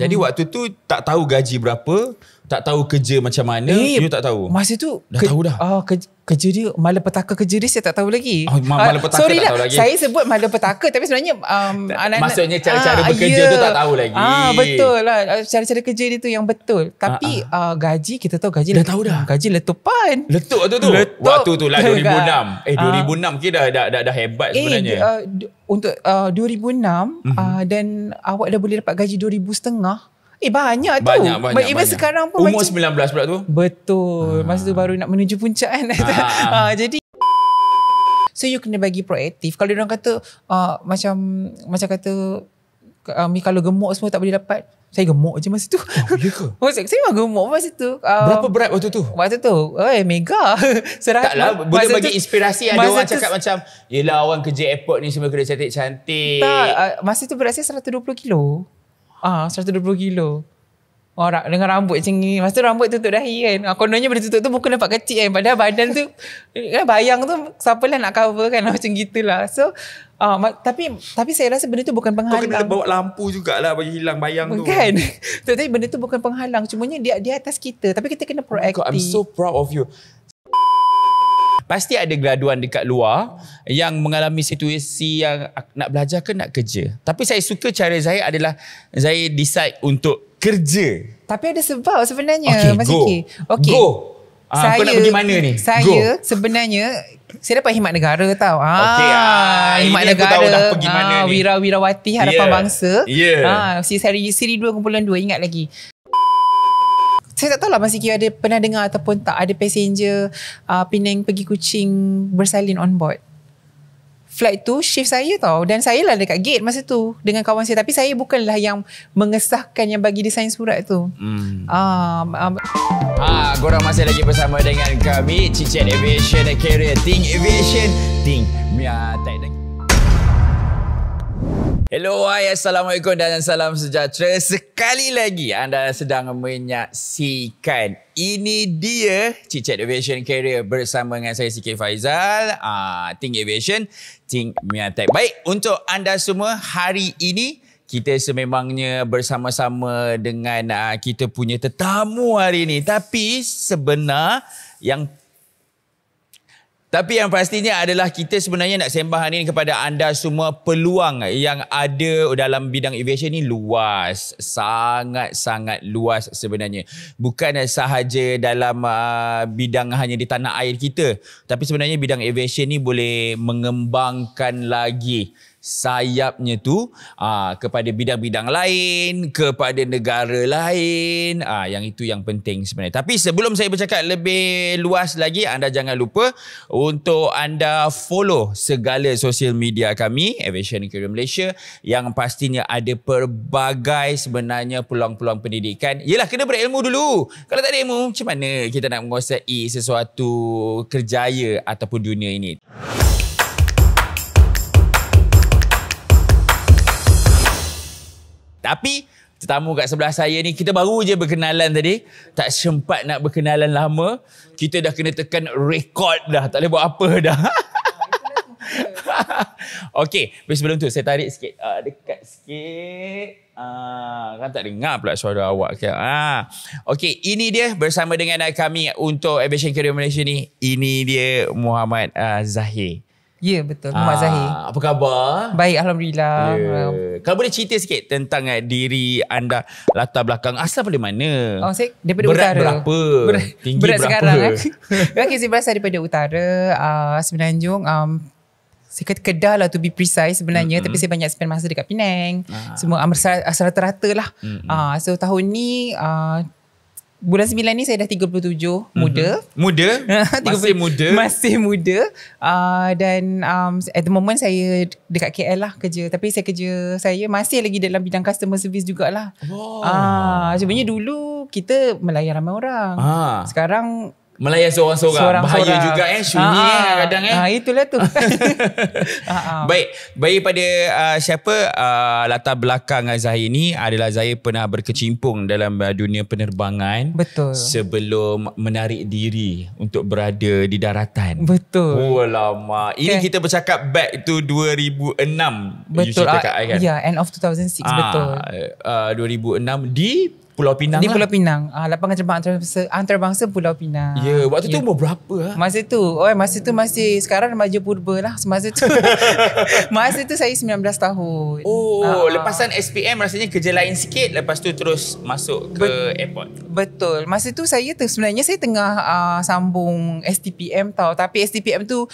Jadi hmm. waktu tu tak tahu gaji berapa, tak tahu kerja macam mana, eh, you tak tahu. Masa tu dah ke, tahu dah. Ah, ke, kerja dia malapetaka kerja dia saya tak tahu lagi. Oh, malapetaka ah, sorry tak lah, tahu lagi. Saya sebut malapetaka tapi sebenarnya um, anak maksudnya cara-cara ah, bekerja yeah. tu ya. tak tahu lagi. Ah, betul lah. Ah, cara-cara kerja dia tu yang betul. Tapi ah, ah. Uh, gaji kita tahu gaji dah tahu dah. Hmm, gaji letupan. Letup tu tu. Letup. Waktu tu lah 2006. Kan? Eh 2006 ah. dah, dah dah dah hebat eh, sebenarnya. Eh, uh, untuk uh, 2006 mm-hmm. uh, awak dah boleh dapat gaji 2000 setengah. Eh banyak tu. Banyak, banyak, Even sekarang pun Umur macam. Umur 19 pula tu. Betul. Ha. Masa tu baru nak menuju puncak kan. Ha. ha. jadi. So you kena bagi proaktif. Kalau orang kata uh, macam macam kata um, kalau gemuk semua tak boleh dapat. Saya gemuk je masa tu. Oh, ya ke? saya memang gemuk masa tu. Um, Berapa berat waktu tu? Waktu tu? Eh, mega. Serah. Tak lah. Boleh bagi tu, inspirasi. Ada orang tu, macam, yelah orang kerja airport ni semua kena cantik-cantik. Tak. Uh, masa tu berat saya 120 kilo. Ah, 120 kilo. Orang oh, dengan rambut macam ni. Masa tu rambut tutup dahi kan. Ah, kononnya bila tutup tu muka nampak kecil kan. Padahal badan tu kan bayang tu siapa lah nak cover kan macam gitulah. So uh, tapi tapi saya rasa benda tu bukan penghalang. Kau kena bawa lampu jugalah bagi hilang bayang bukan. tu. Bukan. tapi benda tu bukan penghalang. Cumanya dia di atas kita tapi kita kena proaktif. Oh I'm so proud of you pasti ada graduan dekat luar yang mengalami situasi yang nak belajar ke nak kerja. Tapi saya suka cara saya adalah saya decide untuk kerja. Tapi ada sebab sebenarnya okay, Mas Ziki. Okay. Go. Ah, saya, kau nak pergi mana ni? Saya go. sebenarnya saya dapat himat negara tahu. Ah, okay, ah himat ini negara. Aku tahu dah pergi mana ah, ni. wira harapan yeah. bangsa. Yeah. Ah, si seri, seri 2 kumpulan dua ingat lagi saya tak tahu lah masih kira ada pernah dengar ataupun tak ada passenger uh, Penang pergi kucing bersalin on board flight tu shift saya tau dan saya lah dekat gate masa tu dengan kawan saya tapi saya bukanlah yang mengesahkan yang bagi desain surat tu hmm. um, um. Ah, korang masih lagi bersama dengan kami Cicet Aviation Career Think Aviation Think Mia Tech Hello, hai, assalamualaikum dan salam sejahtera. Sekali lagi anda sedang menyaksikan ini dia Cicat Aviation Career bersama dengan saya CK Faizal, ah Think Aviation, Think Miatek. Baik, untuk anda semua hari ini kita sememangnya bersama-sama dengan uh, kita punya tetamu hari ini. Tapi sebenar yang tapi yang pastinya adalah kita sebenarnya nak sembah hari ini kepada anda semua peluang yang ada dalam bidang aviation ini luas. Sangat-sangat luas sebenarnya. Bukan sahaja dalam uh, bidang hanya di tanah air kita. Tapi sebenarnya bidang aviation ini boleh mengembangkan lagi sayapnya tu aa, ah, kepada bidang-bidang lain, kepada negara lain. Aa, ah, yang itu yang penting sebenarnya. Tapi sebelum saya bercakap lebih luas lagi, anda jangan lupa untuk anda follow segala sosial media kami, Aviation Inquiry Malaysia, yang pastinya ada pelbagai sebenarnya peluang-peluang pendidikan. Yelah, kena berilmu dulu. Kalau tak ada ilmu, macam mana kita nak menguasai sesuatu kerjaya ataupun dunia ini? Tapi tetamu kat sebelah saya ni kita baru je berkenalan tadi, tak sempat nak berkenalan lama, kita dah kena tekan record dah, tak boleh buat apa dah. okay, tapi sebelum tu saya tarik sikit, uh, dekat sikit. Ah, kan tak dengar pula suara awak. Okay. Ah. Okay, ini dia bersama dengan kami untuk Aviation Career Malaysia ni. Ini dia Muhammad ah, Zahir. Ya betul Mak ah, Zahir Apa khabar? Baik Alhamdulillah yeah. Kalau boleh cerita sikit Tentang uh, diri anda Latar belakang Asal dari mana? Oh, saya daripada berat utara Berat berapa? Ber- Tinggi berat berapa? Berat sekarang eh. Okay saya berasal daripada utara uh, Semenanjung um, Saya kata kedah lah To be precise sebenarnya mm-hmm. Tapi saya banyak spend masa Dekat Penang ah. Semua um, ah, asal rata-rata lah mm-hmm. uh, So tahun ni uh, Bulan 9 ni saya dah 37 mm-hmm. Muda Masih muda Masih muda uh, Dan um, at the moment saya dekat KL lah kerja Tapi saya kerja saya masih lagi dalam bidang customer service jugalah wow. uh, Sebenarnya dulu kita melayan ramai orang ah. Sekarang melayan seorang-seorang bahaya seorang. juga eh sunyi ha, ha, eh kadang eh ha itulah tu ha, ha. baik baik pada uh, siapa uh, latar belakang Zahir ni adalah Zahir pernah berkecimpung dalam uh, dunia penerbangan betul sebelum menarik diri untuk berada di daratan betul oh lama ini okay. kita bercakap back to 2006 betul you cerita uh, kat I kan ya yeah, end of 2006 ha, ah, betul uh, 2006 di Pulau Pinang di lah. Pulau Pinang. Ah, lapangan terbang antarabangsa, antarabangsa Pulau Pinang. Ya, yeah, waktu yeah. tu ya. umur berapa? Lah? Masa tu, oh, masa tu masih, sekarang remaja purba lah. Masa tu, masa tu saya 19 tahun. Oh, ah. lepasan SPM rasanya kerja lain sikit. Lepas tu terus masuk ke Bet- airport. Betul. Masa tu saya tu sebenarnya saya tengah uh, sambung STPM tau. Tapi STPM tu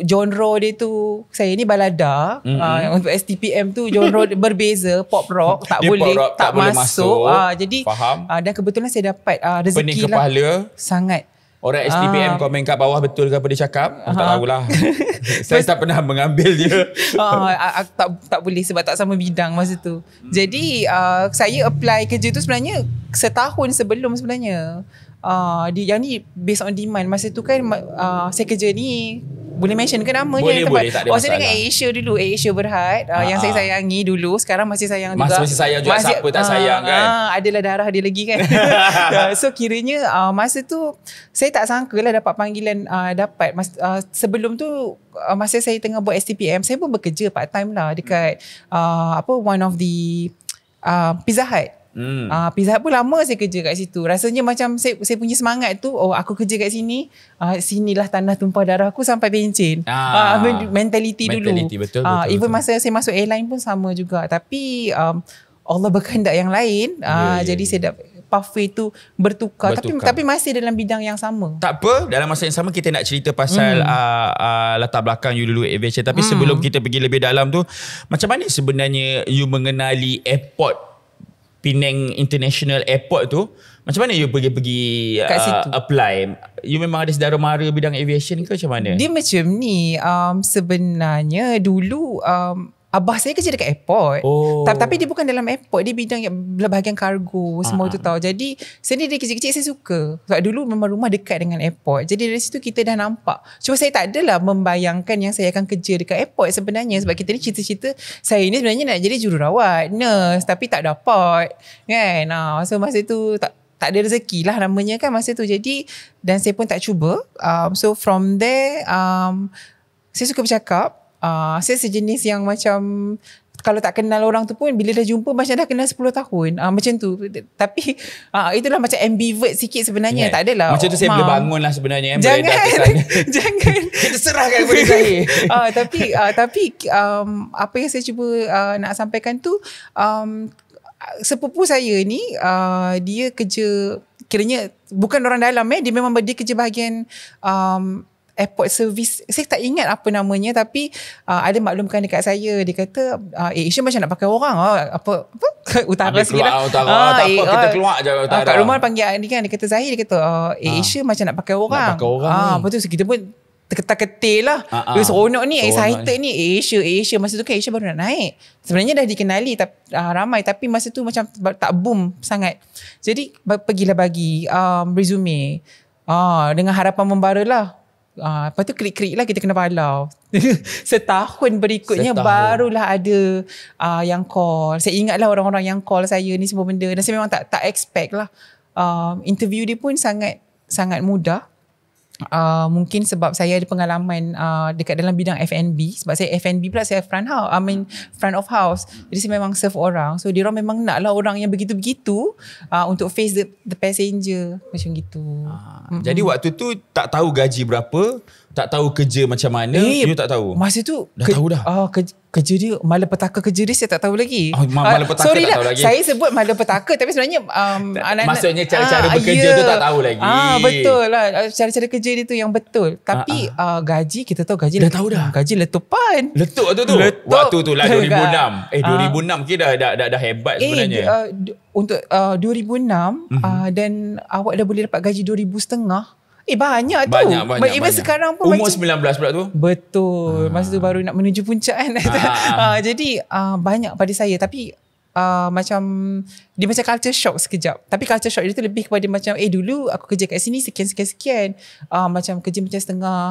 genre dia tu saya ni balada mm-hmm. uh, untuk STPM tu genre berbeza pop rock tak dia boleh rock, tak, tak boleh masuk, masuk. Uh, jadi Faham. Uh, dan kebetulan saya dapat uh, rezeki Pening lah. kepala sangat Orang STPM uh, komen kat bawah betul ke apa dia cakap? Uh, tak tahulah. saya tak pernah mengambil dia. Uh, uh, tak tak boleh sebab tak sama bidang masa tu. Hmm. Jadi uh, saya apply kerja tu sebenarnya setahun sebelum sebenarnya. Ah, dia, yang ni based on demand masa tu kan uh, saya kerja ni boleh mention ke nama boleh, je tempat. Boleh, tak ada oh, saya dengan Asia dulu, Asia Berhad uh, yang saya sayangi dulu, sekarang masih sayang Mas, juga. Masih sayang juga masih, siapa tak sayang kan. Aa, adalah darah dia lagi kan. so kiranya uh, masa tu saya tak sangka lah dapat panggilan uh, dapat Mas, uh, sebelum tu uh, masa saya tengah buat STPM, saya pun bekerja part time lah dekat uh, apa one of the uh, Pizza Hut. Hmm. Uh, Pizza Hut pun lama saya kerja kat situ. Rasanya macam saya, saya punya semangat tu, oh aku kerja kat sini, uh, sinilah tanah tumpah darah aku sampai pencin. Ah. Uh, ah, mentality, mentality dulu. Mentality, betul, uh, betul. Even betul. masa saya masuk airline pun sama juga. Tapi um, Allah berkehendak yang lain, uh, yeah, yeah, jadi yeah. saya dapat pathway tu bertukar. bertukar tapi tapi masih dalam bidang yang sama. Tak apa, dalam masa yang sama kita nak cerita pasal mm. uh, uh, latar belakang you dulu aviation tapi mm. sebelum kita pergi lebih dalam tu macam mana sebenarnya you mengenali airport Penang International Airport tu macam mana you pergi-pergi uh, apply? You memang ada sedara mara bidang aviation ke macam mana? Dia macam ni um, sebenarnya dulu um, Abah saya kerja dekat airport. Oh. Tapi, tapi dia bukan dalam airport. Dia bidang yang bahagian kargo semua uh-huh. tu ah, ah. tau. Jadi sendiri dari kecil-kecil saya suka. Sebab dulu memang rumah dekat dengan airport. Jadi dari situ kita dah nampak. Cuma saya tak adalah membayangkan yang saya akan kerja dekat airport sebenarnya. Sebab kita ni cerita-cerita saya ni sebenarnya nak jadi jururawat. Nurse. Tapi tak dapat. Kan? Nah, so masa tu tak tak ada rezeki lah namanya kan masa tu. Jadi dan saya pun tak cuba. Um, so from there um, saya suka bercakap. Uh, saya sejenis yang macam kalau tak kenal orang tu pun bila dah jumpa macam dah kenal 10 tahun uh, macam tu tapi uh, itulah macam ambivert sikit sebenarnya Ingat. tak adalah macam tu oh, saya ma- boleh bangun lah sebenarnya Amber eh, jangan jangan kita serahkan kepada saya uh, tapi uh, tapi um, apa yang saya cuba uh, nak sampaikan tu um, sepupu saya ni uh, dia kerja kiranya bukan orang dalam eh dia memang dia kerja bahagian um, airport service saya tak ingat apa namanya tapi uh, ada maklumkan dekat saya dia kata uh, eh Isyam macam nak pakai orang uh, apa, apa utara Habis sikit lah utara, ha, tak eh, apa kita ah, keluar je utara uh, kat rumah panggil ni kan dia kata Zahir dia kata uh, eh Isyam ha. macam nak pakai orang nak pakai orang ha, ni. lepas tu so kita pun terketak-ketir lah ha, ha. seronok ni seronok excited ni, ni. Asia eh, Asia eh, masa tu kan Asia baru nak naik sebenarnya dah dikenali tapi, uh, ramai tapi masa tu macam tak boom sangat jadi pergilah bagi um, resume Ah, dengan harapan membara lah Uh, lepas tu krik-krik lah kita kena balau. Setahun berikutnya Setahun. barulah ada uh, yang call. Saya ingat lah orang-orang yang call saya ni semua benda. Dan saya memang tak tak expect lah. Uh, interview dia pun sangat sangat mudah. Uh, mungkin sebab saya ada pengalaman uh, dekat dalam bidang F&B sebab saya F&B pula saya front house I mean front of house jadi saya memang serve orang so dia orang memang nak lah orang yang begitu-begitu uh, untuk face the, the passenger macam gitu uh, mm-hmm. jadi waktu tu tak tahu gaji berapa tak tahu kerja macam mana eh, you tak tahu masa tu dah tahu dah uh, kerja dia malapetaka kerja dia saya tak tahu lagi oh, ah, malapetaka sorry tak lah. tahu lagi saya sebut malapetaka tapi sebenarnya um, anak maksudnya cara-cara uh, bekerja yeah. tu tak tahu lagi ah, betul lah ah, cara-cara kerja dia tu yang betul tapi uh, uh. Uh, gaji kita tahu gaji dah tahu dah hmm, gaji letupan letup tu tu letup. waktu tu lah 2006 kan? eh 2006 uh. kira dah, dah, dah, dah hebat eh, sebenarnya eh, uh, untuk uh, 2006 mm-hmm. uh, awak dah boleh dapat gaji 2000 setengah Eh banyak tu. Banyak, banyak, Even banyak. sekarang pun. Umur macam, 19 pula tu. Betul. Ha. Masa tu baru nak menuju puncak kan. Ha. ha. jadi uh, banyak pada saya. Tapi uh, macam, dia macam culture shock sekejap. Tapi culture shock dia tu lebih kepada macam, eh dulu aku kerja kat sini sekian-sekian-sekian. Uh, macam kerja macam setengah.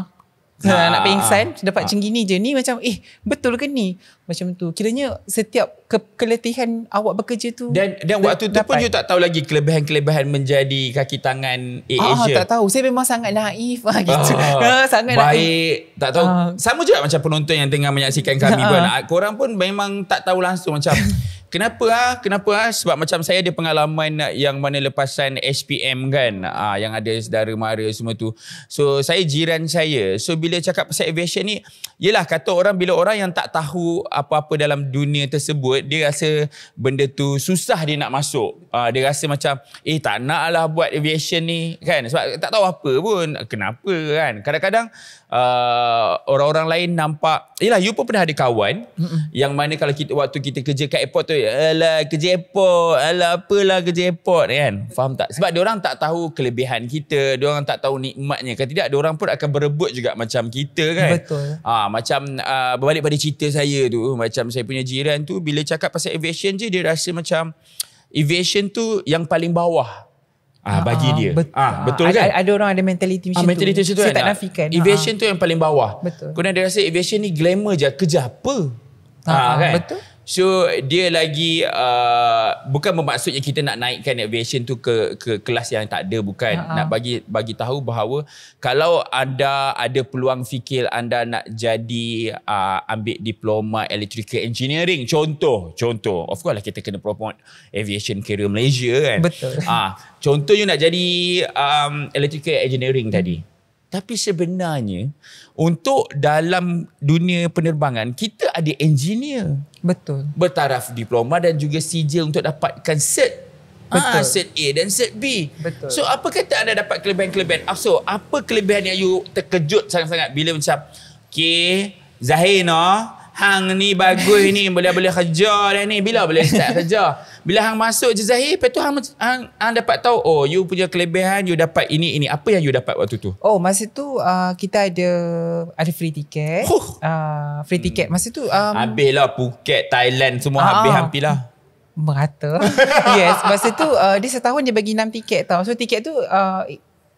Ha. Nak, nak pengsan, dapat ha. macam gini je. Ni macam, eh betul ke ni? macam tu kiranya setiap ke- keletihan awak bekerja tu dan dan waktu tu pun you tak tahu lagi kelebihan-kelebihan menjadi kaki tangan ah, Asia ah, tak tahu saya memang sangat naif ah, gitu ah, ah sangat baik. naif baik tak tahu ah. sama juga macam penonton yang tengah menyaksikan kami ah. pun ah, korang pun memang tak tahu langsung macam Kenapa ah? Kenapa ah? Sebab macam saya ada pengalaman yang mana lepasan SPM kan. Ah yang ada saudara mara semua tu. So saya jiran saya. So bila cakap pasal aviation ni, yelah kata orang bila orang yang tak tahu apa-apa dalam dunia tersebut dia rasa benda tu susah dia nak masuk uh, dia rasa macam eh tak nak lah buat aviation ni kan sebab tak tahu apa pun kenapa kan kadang-kadang uh, orang-orang lain nampak yelah you pun pernah ada kawan yang mana kalau kita waktu kita kerja kat airport tu alah kerja airport alah apalah kerja airport kan faham tak sebab orang tak tahu kelebihan kita orang tak tahu nikmatnya kalau tidak orang pun akan berebut juga macam kita kan betul ha, macam uh, berbalik pada cerita saya tu macam saya punya jiran tu bila cakap pasal aviation je dia rasa macam aviation tu yang paling bawah ah uh, bagi dia bet- ah betul kan ada, ada orang ada mentaliti macam ah, mentality tu macam saya kan tak nafikan aviation uh tu yang paling bawah betul kena dia rasa aviation ni glamour je kerja apa ah uh kan betul So dia lagi uh, bukan bermaksudnya kita nak naikkan aviation tu ke ke kelas yang tak ada bukan uh-huh. nak bagi bagi tahu bahawa kalau anda ada peluang fikir anda nak jadi uh, ambil diploma electrical engineering contoh contoh of course lah kita kena promote aviation career Malaysia kan betul ah uh, contohnya nak jadi um, electrical engineering tadi tapi sebenarnya untuk dalam dunia penerbangan kita ada engineer. Betul. Bertaraf diploma dan juga sijil untuk dapatkan set Betul. Ah, set A dan set B. Betul. So apa kata anda dapat kelebihan-kelebihan? Ah, so apa kelebihan yang you terkejut sangat-sangat bila macam okay Zahir no, Hang ni bagus ni boleh-boleh kerja dah ni. Bila boleh start kerja? Bila hang masuk je Zahir, lepas tu hang, hang, hang, dapat tahu, oh you punya kelebihan, you dapat ini, ini. Apa yang you dapat waktu tu? Oh, masa tu uh, kita ada ada free ticket. Huh. Uh, free ticket. Hmm. Masa tu... Um, Habislah Phuket, Thailand, semua uh, habis hampir lah. Merata. yes, masa tu uh, dia setahun dia bagi enam tiket tau. So tiket tu uh,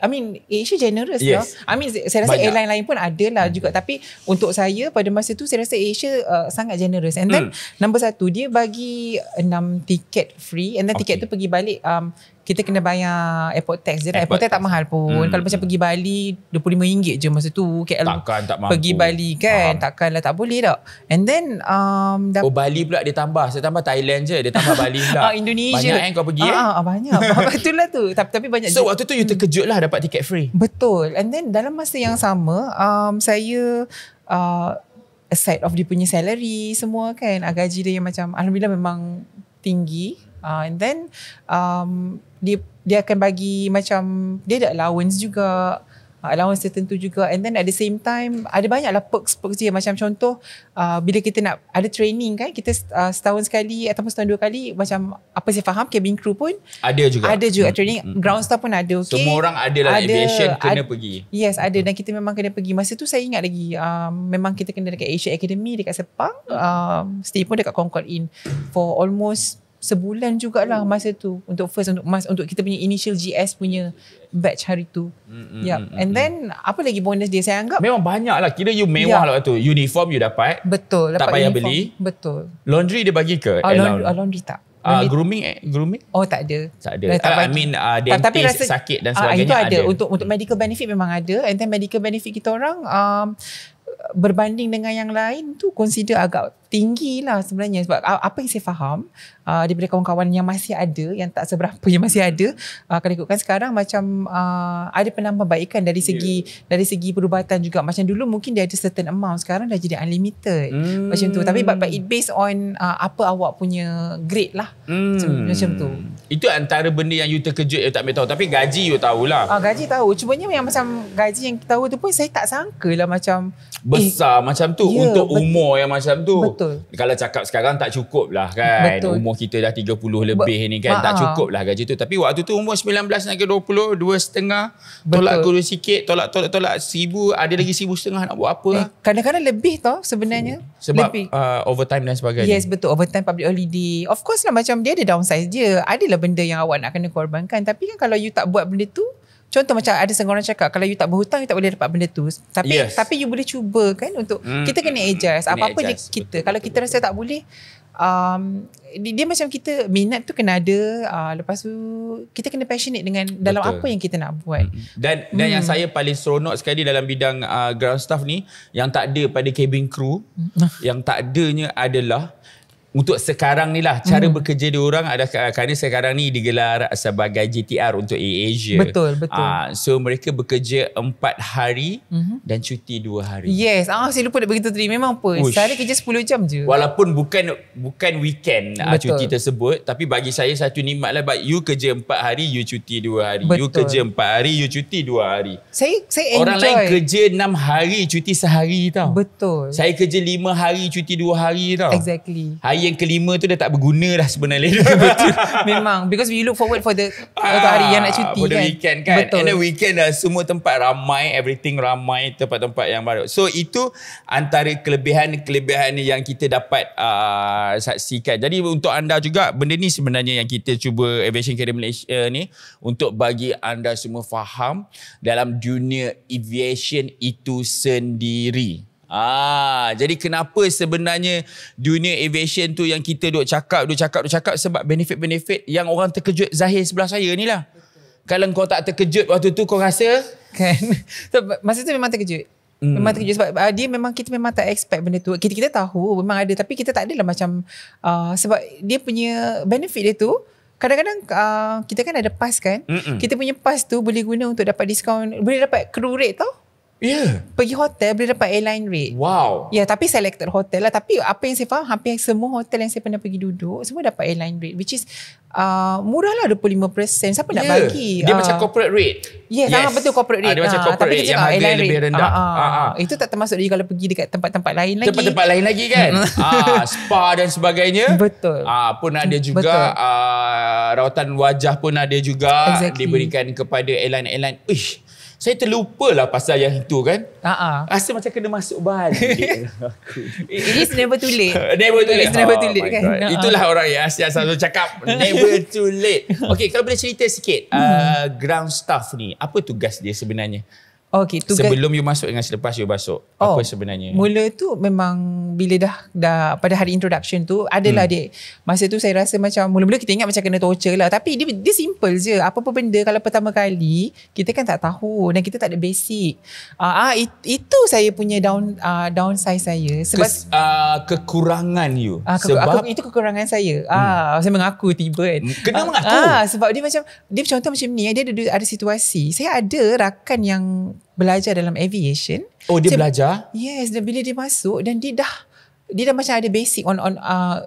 I mean Asia generous yes. lah. I mean saya rasa Banyak. airline lain pun ada lah hmm. juga tapi untuk saya pada masa tu saya rasa Asia uh, sangat generous and then mm. number satu dia bagi enam tiket free and then okay. tiket tu pergi balik um, kita kena bayar airport tax je lah. Airport, tax tak mahal pun. Hmm. Kalau macam hmm. pergi Bali, RM25 je masa tu. KL Takkan tak mampu. Pergi Bali kan. Faham. Takkanlah tak boleh tak. And then... Um, dah oh Bali pula dia tambah. Saya tambah Thailand je. Dia tambah Bali pula. Uh, Indonesia. Banyak kan kau pergi eh? Uh, uh, banyak. Betulah tu. Tapi, tapi banyak so, je. waktu tu you terkejut lah dapat tiket free. Betul. And then dalam masa yang sama, um, saya... Uh, aside of dia punya salary semua kan. Gaji dia yang macam... Alhamdulillah memang tinggi uh, and then um, dia dia akan bagi macam dia ada allowance juga ah, allowance tertentu juga and then at the same time ada banyaklah perks perks dia macam contoh uh, bila kita nak ada training kan kita uh, setahun sekali ataupun setahun dua kali macam apa saya faham cabin crew pun ada juga ada juga hmm. training hmm. hmm. ground staff pun ada okay. semua orang adalah ada, aviation kena ad- pergi yes ada hmm. dan kita memang kena pergi masa tu saya ingat lagi um, memang kita kena dekat Asia Academy dekat Sepang hmm. um, stay pun dekat Concord Inn for almost sebulan jugalah oh. masa tu untuk first untuk mas untuk kita punya initial GS punya batch hari tu. Mm, yeah. Mm, and mm, then apa lagi bonus dia saya anggap? Memang banyak lah. Kira you mewah yeah. lah waktu tu. Uniform you dapat. Betul. tak payah uniform. beli. Betul. Laundry dia bagi ke? Uh, laundry, uh, laundry tak. Uh, grooming eh? Grooming? Oh tak ada. Tak ada. Tak uh, I mean uh, dentist rasa, sakit dan sebagainya uh, itu ada. ada. Untuk untuk hmm. medical benefit memang ada. And then medical benefit kita orang um, berbanding dengan yang lain tu consider agak tinggi lah sebenarnya sebab apa yang saya faham uh, daripada kawan-kawan yang masih ada yang tak seberapa yang masih ada uh, kalau ikutkan sekarang macam uh, ada penambahbaikan dari segi yeah. dari segi perubatan juga macam dulu mungkin dia ada certain amount sekarang dah jadi unlimited mm. macam tu tapi but, but it based on uh, apa awak punya grade lah mm. macam, tu itu antara benda yang you terkejut you tak tahu tapi gaji you tahulah uh, gaji tahu cumanya yang macam gaji yang kita tahu tu pun saya tak sangka lah macam eh, besar eh, macam tu yeah, untuk bet- umur yang macam tu betul Betul. Kalau cakap sekarang tak cukup lah kan. Betul. Umur kita dah 30 lebih Be- ni kan. tak ah. cukup lah gaji kan tu. Tapi waktu tu umur 19 nak ke 20, dua setengah. Tolak guru sikit, tolak tolak tolak seribu. Ada lagi seribu setengah nak buat apa. Eh, kadang-kadang lebih tau sebenarnya. Hmm. Sebab lebih. Uh, overtime dan sebagainya. Yes betul. Overtime public holiday. Of course lah macam dia ada downsize dia. Adalah benda yang awak nak kena korbankan. Tapi kan kalau you tak buat benda tu, Contoh macam ada seorang cakap kalau you tak berhutang you tak boleh dapat benda tu. Tapi yes. tapi you boleh cuba kan untuk mm, kita kena adjust kena apa-apa adjust. kita. Betul, kalau betul, kita betul. rasa tak boleh um dia, dia macam kita minat tu kena ada uh, lepas tu kita kena passionate dengan dalam betul. apa yang kita nak buat. Hmm. Dan mm. dan yang hmm. saya paling seronok sekali dalam bidang uh, ground staff ni yang tak ada pada cabin crew hmm. yang tak adanya adalah untuk sekarang ni lah cara hmm. bekerja dia orang adalah kerana sekarang ni digelar sebagai GTR untuk Asia. Betul, betul. Uh, so mereka bekerja 4 hari hmm. dan cuti 2 hari. Yes, ah saya lupa nak beritahu tadi memang apa? Ush. Sehari kerja 10 jam je. Walaupun bukan bukan weekend ah, betul. cuti tersebut tapi bagi saya satu nikmatlah. lah you kerja 4 hari you cuti 2 hari. Betul. You kerja 4 hari you cuti 2 hari. Saya saya enjoy. Orang lain kerja 6 hari cuti sehari tau. Betul. Saya kerja 5 hari cuti 2 hari tau. Exactly. Hari yang kelima tu dah tak berguna dah sebenarnya. Betul. Memang because we look forward for the ah, hari yang nak cuti ah, kan. Weekend kan. Betul. And then weekend dah semua tempat ramai, everything ramai, tempat-tempat yang baru. So itu antara kelebihan-kelebihan yang kita dapat uh, saksikan. Jadi untuk anda juga benda ni sebenarnya yang kita cuba Aviation Academy Malaysia ni untuk bagi anda semua faham dalam dunia aviation itu sendiri. Ah, jadi kenapa sebenarnya dunia aviation tu yang kita duk cakap, duk cakap, duk cakap sebab benefit-benefit yang orang terkejut zahir sebelah saya ni lah. Kalau kau tak terkejut waktu tu kau rasa? Kan. So, masa tu memang terkejut. Hmm. Memang terkejut sebab uh, dia memang kita memang tak expect benda tu. Kita kita tahu memang ada tapi kita tak adalah macam uh, sebab dia punya benefit dia tu Kadang-kadang uh, kita kan ada pas kan. Mm-mm. Kita punya pas tu boleh guna untuk dapat diskaun. Boleh dapat crew rate tau. Yeah. Pergi hotel boleh dapat airline rate. Wow. Ya, yeah, tapi selected hotel lah. Tapi apa yang saya faham, hampir semua hotel yang saya pernah pergi duduk, semua dapat airline rate. Which is, uh, murah lah 25%. Siapa yeah. nak bagi? Dia uh, macam corporate rate. Yeah, yes, ah, sangat betul corporate ah, rate. Uh, dia macam corporate tapi rate yang harga lebih rendah. Uh, uh, uh, uh. Itu tak termasuk lagi kalau pergi dekat tempat-tempat lain lagi. Tempat-tempat lain lagi kan? uh, spa dan sebagainya. Betul. Uh, pun ada juga. Betul. Uh, rawatan wajah pun ada juga. Exactly. Diberikan kepada airline-airline. Uish. Airline saya terlupa lah pasal yang itu kan. Uh-huh. Rasa macam kena masuk balik. It is never too late. Never too late. It's never too late oh kan. Uh-huh. Itulah orang yang Asyik selalu cakap. Never too late. Okay, kalau boleh cerita sikit. Hmm. Uh, ground staff ni. Apa tugas dia sebenarnya? Okay, tugas. Sebelum you masuk dengan selepas you masuk. Oh, apa sebenarnya? Mula tu memang bila dah dah pada hari introduction tu adalah hmm. dia. Masa tu saya rasa macam mula-mula kita ingat macam kena torture lah. Tapi dia, dia simple je. Apa-apa benda kalau pertama kali kita kan tak tahu dan kita tak ada basic. Ah, uh, uh, it, itu saya punya down uh, downside saya. Sebab Kes, uh, kekurangan you. Uh, ke, sebab aku, itu kekurangan saya. Ah, hmm. saya mengaku tiba kan. Hmm. Kena uh, mengaku. Ah, uh, sebab dia macam dia contoh macam ni. Dia ada, ada situasi. Saya ada rakan yang belajar dalam aviation. Oh, dia so, belajar? Yes, dan bila dia masuk dan dia dah dia dah macam ada basic on on uh,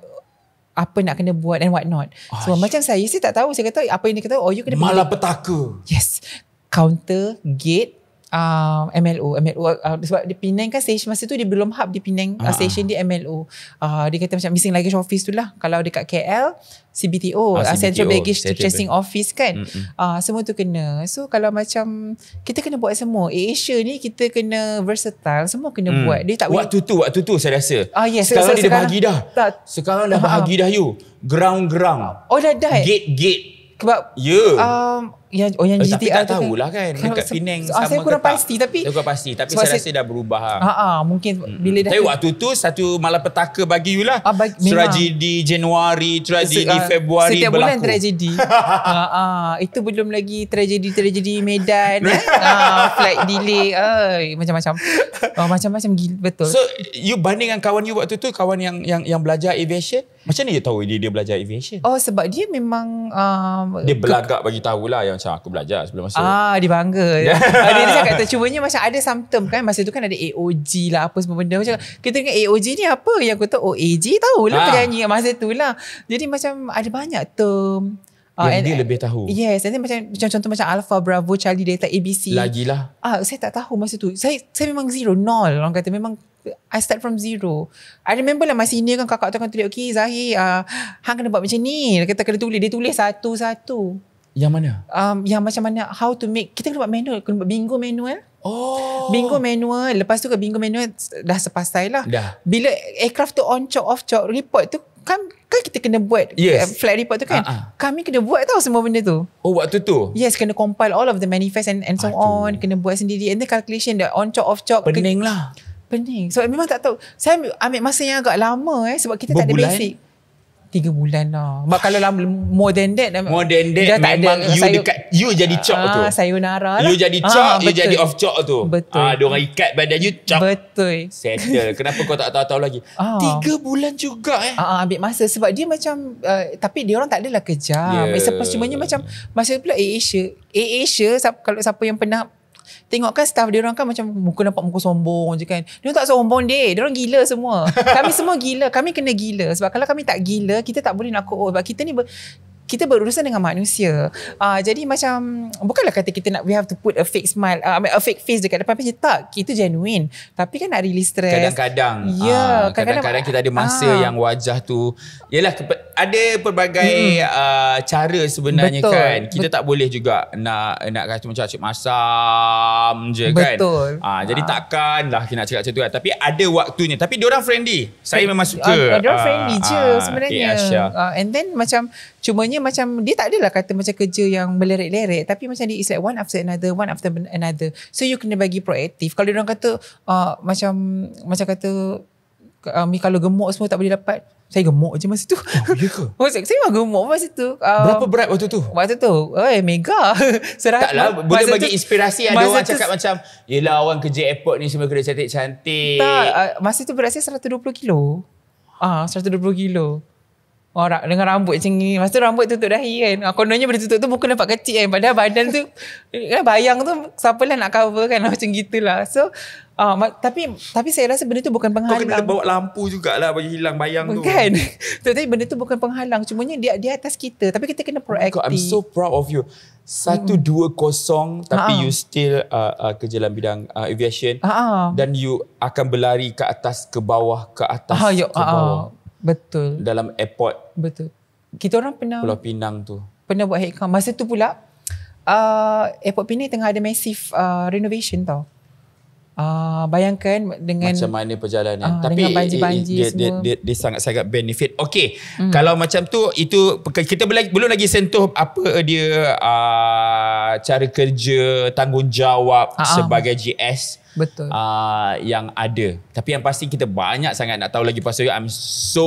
apa nak kena buat and what not. So Ayuh. macam saya saya tak tahu saya kata apa yang dia kata oh you kena malah malapetaka. Yes. Counter, gate, uh, MLO MLO uh, sebab dia Penang kan stage masa tu dia belum hub di Penang uh, ah. station di MLO uh, dia kata macam missing luggage office tu lah kalau dekat KL CBTO, ah, uh, CBTO central baggage tracing office kan uh, semua tu kena so kalau macam kita kena buat semua Asia ni kita kena versatile semua kena hmm. buat dia tak waktu tu waktu tu saya rasa uh, yes, sekarang, sekarang dia dah bahagi dah tak. sekarang dah bahagi uh dah you ground ground oh dah dah gate gate sebab yeah. um, yang oh yang GTR eh, tapi tak tahu lah kan, kan. dekat Penang ah, sama saya kurang ketak. pasti tapi saya kurang pasti tapi saya, rasa dah berubah ha. ha ha mungkin hmm. bila dah tapi waktu tu satu malam petaka bagi you lah ah, bagi, tragedi memang. Januari tragedi Se, uh, Februari setiap berlaku. bulan tragedi ha ha itu belum lagi tragedi tragedi Medan ha flight delay macam-macam oh, macam-macam gila, betul so you bandingkan kawan you waktu tu kawan yang yang yang belajar aviation macam ni dia tahu dia, dia belajar aviation oh sebab dia memang uh, dia belagak ke- bagi tahulah yang macam aku belajar sebelum masuk. Ah, dia bangga. Ya. Ah, dia, dia cakap cubanya macam ada some kan. Masa tu kan ada AOG lah apa semua benda. Macam, kita dengar AOG ni apa? Yang aku tahu OAG oh, tahu lah ha. penyanyi masa tu lah. Jadi macam ada banyak term. Ah, yang uh, and, dia lebih tahu. Yes. nanti macam, macam contoh macam Alpha, Bravo, Charlie, Delta, ABC. Lagilah. Ah, saya tak tahu masa tu. Saya saya memang zero. Nol. Orang kata memang I start from zero. I remember lah masa ini kan kakak tu kan tulis. Okay Zahir, uh, Hang kena buat macam ni. Dia kata kena tulis. Dia tulis satu-satu. Yang mana? Um, yang macam mana how to make kita kena buat manual kena buat bingo manual. Oh. Bingo manual lepas tu ke bingo manual dah sepasai lah. Dah. Bila aircraft tu on chok off chok report tu kan kan kita kena buat eh, yes. flight report tu kan uh-uh. kami kena buat tau semua benda tu oh waktu tu yes kena compile all of the manifest and and so Aduh. on kena buat sendiri and then calculation Dah on chok off chok pening lah pening so memang tak tahu saya ambil masa yang agak lama eh sebab kita Berbulan. tak ada basic tiga bulan lah. Sebab kalau lah more than that. More than that tak memang you sayur, dekat, you jadi chop ah, tu. nara. lah. You jadi chop, ah, you jadi off chop tu. Betul. Ah, diorang ikat badan you chop. Betul. Settle. Kenapa kau tak tahu-tahu lagi? Ah. Tiga bulan juga eh. Ah, ah ambil masa sebab dia macam, uh, tapi dia orang tak adalah kejam. Yeah. Ya. Macam percumanya macam, masa pula AirAsia, Asia. kalau siapa yang pernah Tengok kan staff dia orang kan macam muka nampak muka sombong je kan. Dia tak sombong dia. Dia orang gila semua. Kami semua gila. Kami kena gila. Sebab kalau kami tak gila, kita tak boleh nak koos. Sebab kita ni ber, kita berurusan dengan manusia. Uh, jadi macam bukanlah kata kita nak we have to put a fake smile, uh, a fake face dekat depan macam tak. Kita genuine. Tapi kan nak release stress. Kadang-kadang. Ya, yeah, kadang-kadang kita ada masa uh, yang wajah tu yalah ada pelbagai hmm. uh, cara sebenarnya Betul. kan. Kita Bet- tak boleh juga nak nak kata macam asyik masam je Betul. kan. Betul. Uh, ah jadi ah. takkanlah kita nak cakap macam tu kan. Tapi ada waktunya. Tapi diorang friendly. Saya so, memang suka. Uh, diorang ah, friendly uh, je uh, sebenarnya. uh, and then macam cumanya macam dia tak adalah kata macam kerja yang meleret-leret tapi macam dia is like one after another, one after another. So you kena bagi proaktif. Kalau diorang kata uh, macam macam kata Ah, mi um, kalau gemuk semua tak boleh dapat. Saya gemuk je masa tu. Oh, ya saya memang gemuk masa tu. Um, Berapa berat waktu tu? Waktu tu, eh, mega. Serah. Taklah, boleh masa bagi tu, inspirasi ada orang tu, cakap macam, yelah orang kerja airport ni semua kena cantik-cantik. Tak, uh, masa tu berat saya 120 kilo. Ah, uh, 120 kilo. Oh, dengan rambut macam ni. Masa rambut tutup dahi kan. Ah, kononnya bila tutup tu buku nampak kecil kan. Padahal badan tu kan bayang tu siapalah nak cover kan macam gitulah. So uh, tapi tapi saya rasa benda tu bukan penghalang. Kau kena bawa lampu jugalah bagi hilang bayang tu. Kan. tapi benda tu bukan penghalang. Cumanya dia di atas kita. Tapi kita kena proaktif. Oh I'm so proud of you. Satu hmm. dua kosong hmm. tapi Ha-ha. you still uh, uh, kerja dalam bidang uh, aviation. Ha-ha. Dan you akan berlari ke atas, ke bawah, ke atas, Ha-ha. ke bawah. Ha-ha. Betul. Dalam airport Betul. Kita orang pernah Pulau Pinang tu. Pernah buat headcount. Masa tu pula uh, Airport Pinang tengah ada massive uh, renovation tau. Uh, bayangkan dengan macam mana perjalanan uh, tapi banjir-banjir dia, dia, dia, dia, dia sangat sangat benefit okey mm. kalau macam tu itu kita belum lagi, belum lagi sentuh apa dia uh, cara kerja tanggungjawab uh-huh. sebagai GS Betul. Uh, yang ada. Tapi yang pasti kita banyak sangat nak tahu lagi pasal you. I'm so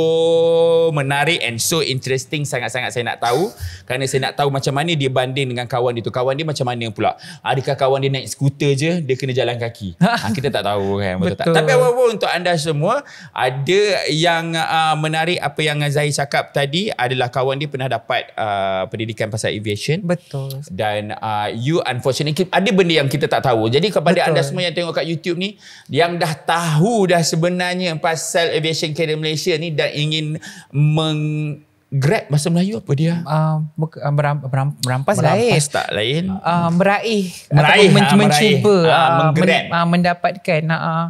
menarik and so interesting sangat-sangat saya nak tahu. Kerana saya nak tahu macam mana dia banding dengan kawan dia tu. Kawan dia macam mana pula. Adakah kawan dia naik skuter je, dia kena jalan kaki. ha, kita tak tahu kan. Betul. Tak. Tapi apa-apa untuk anda semua, ada yang uh, menarik apa yang Zahir cakap tadi adalah kawan dia pernah dapat uh, pendidikan pasal aviation. Betul. Dan uh, you unfortunately, ada benda yang kita tak tahu. Jadi kepada Betul. anda semua yang tengok kat YouTube ni yang dah tahu dah sebenarnya pasal Aviation Academy Malaysia ni dan ingin meng Grab bahasa Melayu apa dia? Uh, ah, meram, ah, meram, merampas lain. Merampas tak lain? Uh, meraih. Meraih. Ataupun ha, meraih. mencuba. Uh, uh, menggrab. Men, uh, mendapatkan. Uh,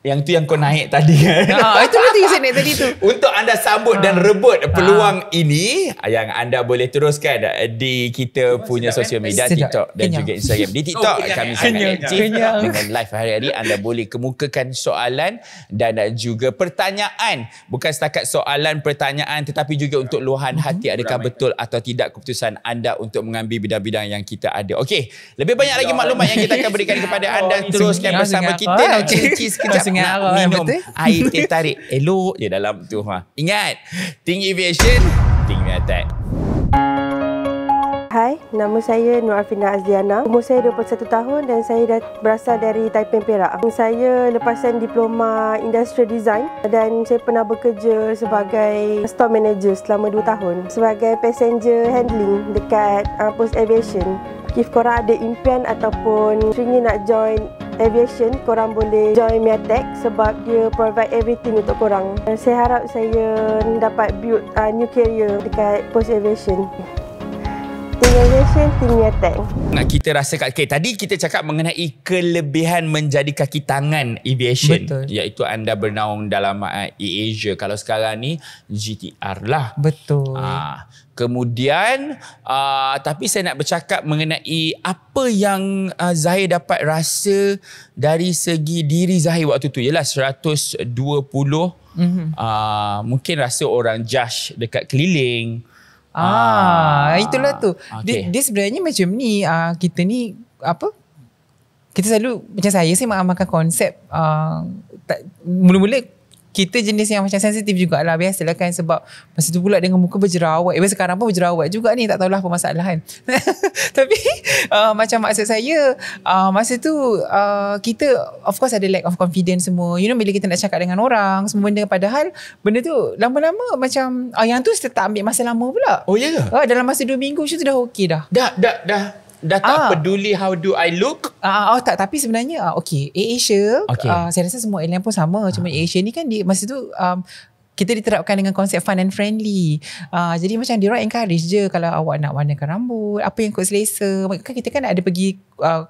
yang tu yang kau naik tadi kan. Ha, itu penting saya naik tadi tu. Untuk anda sambut ha. dan ah. rebut ah. peluang ha. ini yang anda boleh teruskan eh, di kita oh, punya sedap, social eh? media sedap. TikTok dan kenyang. juga Instagram. Di TikTok oh, kami sangat kenyang. dengan live hari-hari anda boleh kemukakan soalan dan juga pertanyaan. Bukan setakat soalan pertanyaan tetapi juga untuk luahan mhm. hati adakah betul atau tidak keputusan anda untuk mengambil bidang-bidang yang kita ada. Okey, lebih banyak lagi maklumat yang kita akan berikan kepada oh, anda teruskan bersama kita dan tengah nak arah minum air teh tarik elok je dalam tu ha. ingat tinggi aviation tinggi attack Hai, nama saya Nur Afina Azliana. Umur saya 21 tahun dan saya dah berasal dari Taipei Perak. Saya lepasan diploma industrial design dan saya pernah bekerja sebagai store manager selama 2 tahun. Sebagai passenger handling dekat uh, post aviation. If korang ada impian ataupun sering nak join aviation, korang boleh join Miatek sebab dia provide everything untuk korang. Saya harap saya dapat build a uh, new career dekat Post Aviation. Nak kita rasa kat okay, tadi kita cakap mengenai kelebihan menjadi kaki tangan aviation Betul. iaitu anda bernaung dalam uh, e Asia kalau sekarang ni GTR lah. Betul. Ah, Kemudian uh, tapi saya nak bercakap mengenai apa yang uh, Zahir dapat rasa dari segi diri Zahir waktu tu ialah 120 Mm-hmm. Uh, mungkin rasa orang judge dekat keliling. Ah, uh, itulah tu. Okay. Dia sebenarnya macam ni, uh, kita ni apa? Kita selalu macam saya saya mengamalkan konsep uh, tak, mula-mula kita jenis yang macam sensitif jugalah biasalah kan sebab masa tu pula dengan muka berjerawat eh, sekarang pun berjerawat juga ni tak tahulah apa masalah kan tapi uh, macam maksud saya uh, masa tu uh, kita of course ada lack of confidence semua you know bila kita nak cakap dengan orang semua benda padahal benda tu lama-lama macam uh, yang tu tetap ambil masa lama pula oh iya. yeah. ke uh, dalam masa 2 minggu macam tu dah okey dah dah dah dah Dah tak ah. peduli how do I look? Ah, ah oh tak, tapi sebenarnya ah, okay. Asia, okay. Ah, saya rasa semua alien pun sama. Cuma ah. Asia ni kan di, masa tu um, kita diterapkan dengan konsep fun and friendly. Uh, jadi macam dia orang encourage je kalau awak nak warnakan rambut, apa yang kau selesa. Kan kita kan ada pergi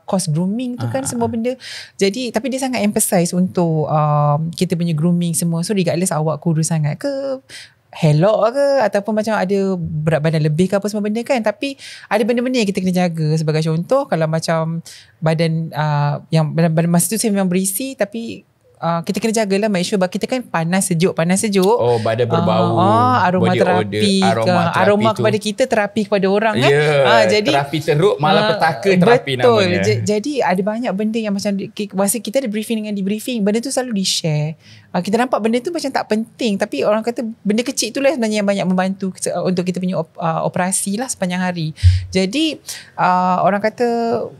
kos uh, ah, grooming tu uh, kan semua benda. Jadi tapi dia sangat emphasize untuk uh, kita punya grooming semua. So regardless awak kurus sangat ke, Hello ke ataupun macam ada berat badan lebih ke apa semua benda kan tapi ada benda-benda yang kita kena jaga sebagai contoh kalau macam badan uh, yang badan, badan masa tu saya memang berisi tapi uh, kita kena jagalah make sure kita kan panas sejuk panas sejuk oh badan ah, berbau uh, oh, aroma terapi, aroma, ke, terapi aroma kepada kita terapi kepada orang kan yeah, ya, uh, jadi terapi teruk malah uh, petaka terapi betul, namanya betul jadi ada banyak benda yang macam masa kita ada briefing dengan debriefing benda tu selalu di share uh, kita nampak benda tu macam tak penting tapi orang kata benda kecil tu lah sebenarnya yang banyak membantu untuk kita punya op, uh, operasi lah sepanjang hari jadi uh, orang kata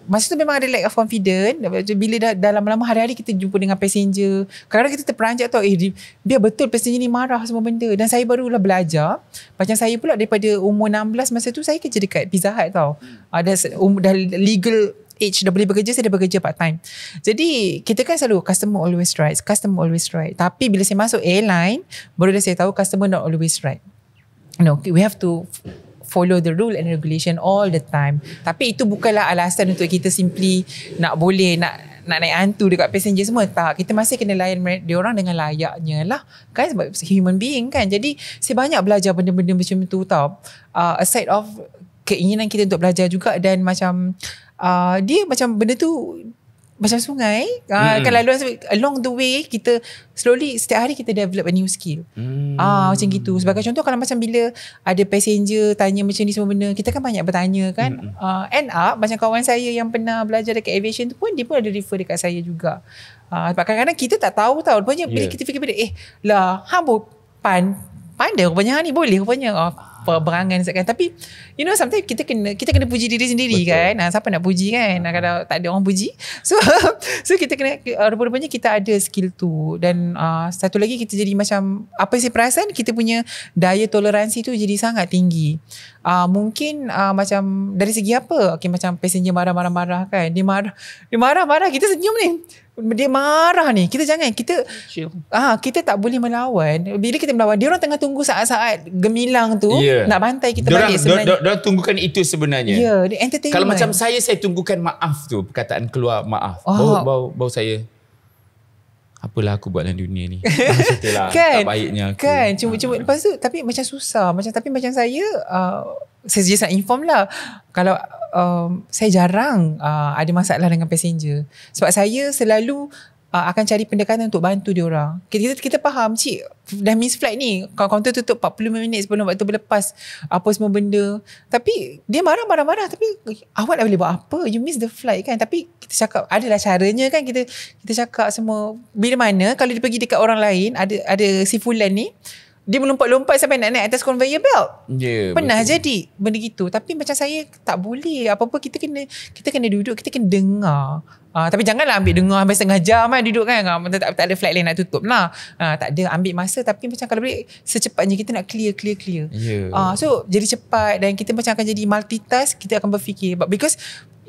masa tu memang ada lack of confidence bila dah, dah lama-lama hari-hari kita jumpa dengan passenger Kadang-kadang kita terperanjat tau. Eh, dia betul passenger ni marah semua benda. Dan saya barulah belajar. Macam saya pula daripada umur 16 masa tu, saya kerja dekat Pizza Hut tau. Hmm. Ada um, dah legal age dah boleh bekerja, saya dah bekerja part time. Jadi, kita kan selalu customer always right. Customer always right. Tapi bila saya masuk airline, barulah saya tahu customer not always right. No, we have to follow the rule and regulation all the time. Tapi itu bukanlah alasan untuk kita simply nak boleh, nak nak naik hantu dekat passenger semua tak kita masih kena layan dia orang dengan layaknya lah kan sebab human being kan jadi saya banyak belajar benda-benda macam tu tau uh, aside of keinginan kita untuk belajar juga dan macam uh, dia macam benda tu macam sungai hmm. Ah, uh, kan laluan along the way kita slowly setiap hari kita develop a new skill mm. ah hmm. uh, macam gitu sebagai contoh kalau macam bila ada passenger tanya macam ni semua benda kita kan banyak bertanya kan hmm. uh, end up macam kawan saya yang pernah belajar dekat aviation tu pun dia pun ada refer dekat saya juga ah uh, kadang-kadang kita tak tahu tau rupanya yeah. bila kita fikir-fikir eh lah hang pan pandai rupanya ni boleh rupanya uh, perberangan kan. tapi you know sometimes kita kena kita kena puji diri sendiri Betul. kan nah, siapa nak puji kan nah, kalau tak ada orang puji so so kita kena rupa ah, rupanya kita ada skill tu dan uh, satu lagi kita jadi macam apa sih perasaan kita punya daya toleransi tu jadi sangat tinggi uh, mungkin uh, macam dari segi apa okay, macam passenger marah-marah marah kan dia marah dia marah-marah kita senyum ni dia marah ni kita jangan kita ah kita tak boleh melawan bila kita melawan dia orang tengah tunggu saat-saat gemilang tu yeah. nak bantai kita diorang, balik sebenarnya dia orang tunggukan itu sebenarnya yeah, ya, kalau macam saya saya tunggukan maaf tu perkataan keluar maaf oh. bau, bau bau saya apalah aku buat dalam dunia ni macam itulah kan? tak baiknya aku. kan cuma-cuma ha. Ah. lepas tu tapi macam susah macam tapi macam saya uh, saya just nak inform lah kalau um, saya jarang uh, ada masalah dengan passenger sebab saya selalu uh, akan cari pendekatan untuk bantu dia orang. Kita, kita kita faham cik dah miss flight ni kaunter tutup 45 minit sebelum waktu berlepas apa semua benda tapi dia marah marah marah tapi awak dah boleh buat apa you miss the flight kan tapi kita cakap adalah caranya kan kita kita cakap semua bila mana kalau dia pergi dekat orang lain ada ada si fulan ni dia melompat-lompat sampai nak naik atas conveyor belt. Yeah, Pernah betul. jadi benda gitu. Tapi macam saya tak boleh. Apa-apa kita kena kita kena duduk, kita kena dengar. Uh, tapi janganlah ambil dengar sampai setengah jam kan duduk kan. Ah, tak, tak, ada flight lain nak tutup lah. Uh, tak ada ambil masa tapi macam kalau boleh secepatnya kita nak clear, clear, clear. Yeah. Ya. Uh, so jadi cepat dan kita macam akan jadi multitask. Kita akan berfikir. But because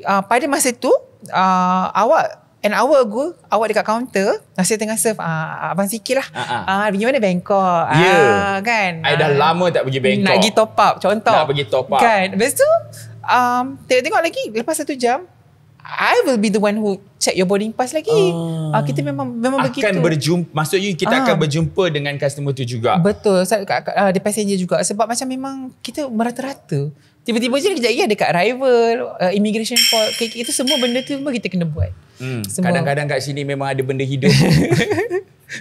uh, pada masa tu uh, awak An hour ago Awak dekat kaunter Saya tengah serve uh, Abang Siki lah uh-huh. uh, Pergi mana Bangkok Ya yeah. uh, Kan I uh, lama tak pergi Bangkok Nak pergi top up Contoh Nak pergi top up Kan Lepas tu um, Tengok-tengok lagi Lepas satu jam I will be the one who check your boarding pass lagi. Uh, uh, kita memang memang akan begitu. Akan berjumpa, maksudnya kita uh, akan berjumpa dengan customer tu juga. Betul, uh, the passenger juga. Sebab macam memang kita merata-rata. Tiba-tiba je kejap lagi ada kat arrival, uh, immigration call. Itu semua benda tu semua kita kena buat. Hmm. Kadang-kadang kat sini memang ada benda hidup.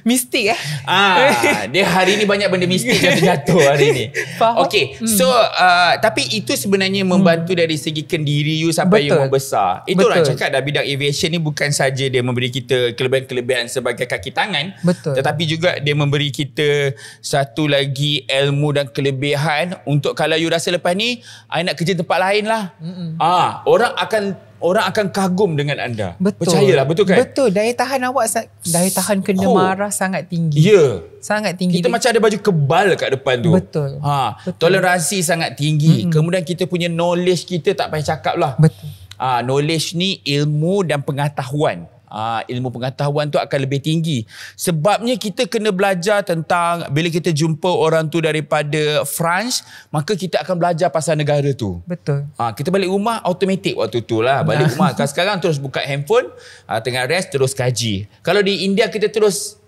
mistik eh. Ah, dia hari ni banyak benda mistik jatuh-jatuh hari ni. Faham? Okay, hmm. so uh, tapi itu sebenarnya membantu hmm. dari segi kendiri you sampai Betul. you membesar. itu Betul. cakap dah bidang aviation ni bukan saja dia memberi kita kelebihan-kelebihan sebagai kaki tangan. Betul. Tetapi juga dia memberi kita satu lagi ilmu dan kelebihan untuk kalau you rasa lepas ni, I nak kerja tempat lain lah. Hmm. Ah, orang akan orang akan kagum dengan anda. Betul. Percayalah, betul kan? Betul. Daya tahan awak daya tahan kena oh. marah sangat tinggi. Ya. Yeah. Sangat tinggi. Kita dia. macam ada baju kebal kat depan tu. Betul. Ha, betul. toleransi sangat tinggi. Mm-hmm. Kemudian kita punya knowledge kita tak payah cakap lah. Betul. Ah, ha, knowledge ni ilmu dan pengetahuan uh, ilmu pengetahuan tu akan lebih tinggi. Sebabnya kita kena belajar tentang bila kita jumpa orang tu daripada France, maka kita akan belajar pasal negara tu. Betul. Uh, kita balik rumah automatik waktu tu lah. Balik nah. rumah sekarang terus buka handphone, uh, tengah rest terus kaji. Kalau di India kita terus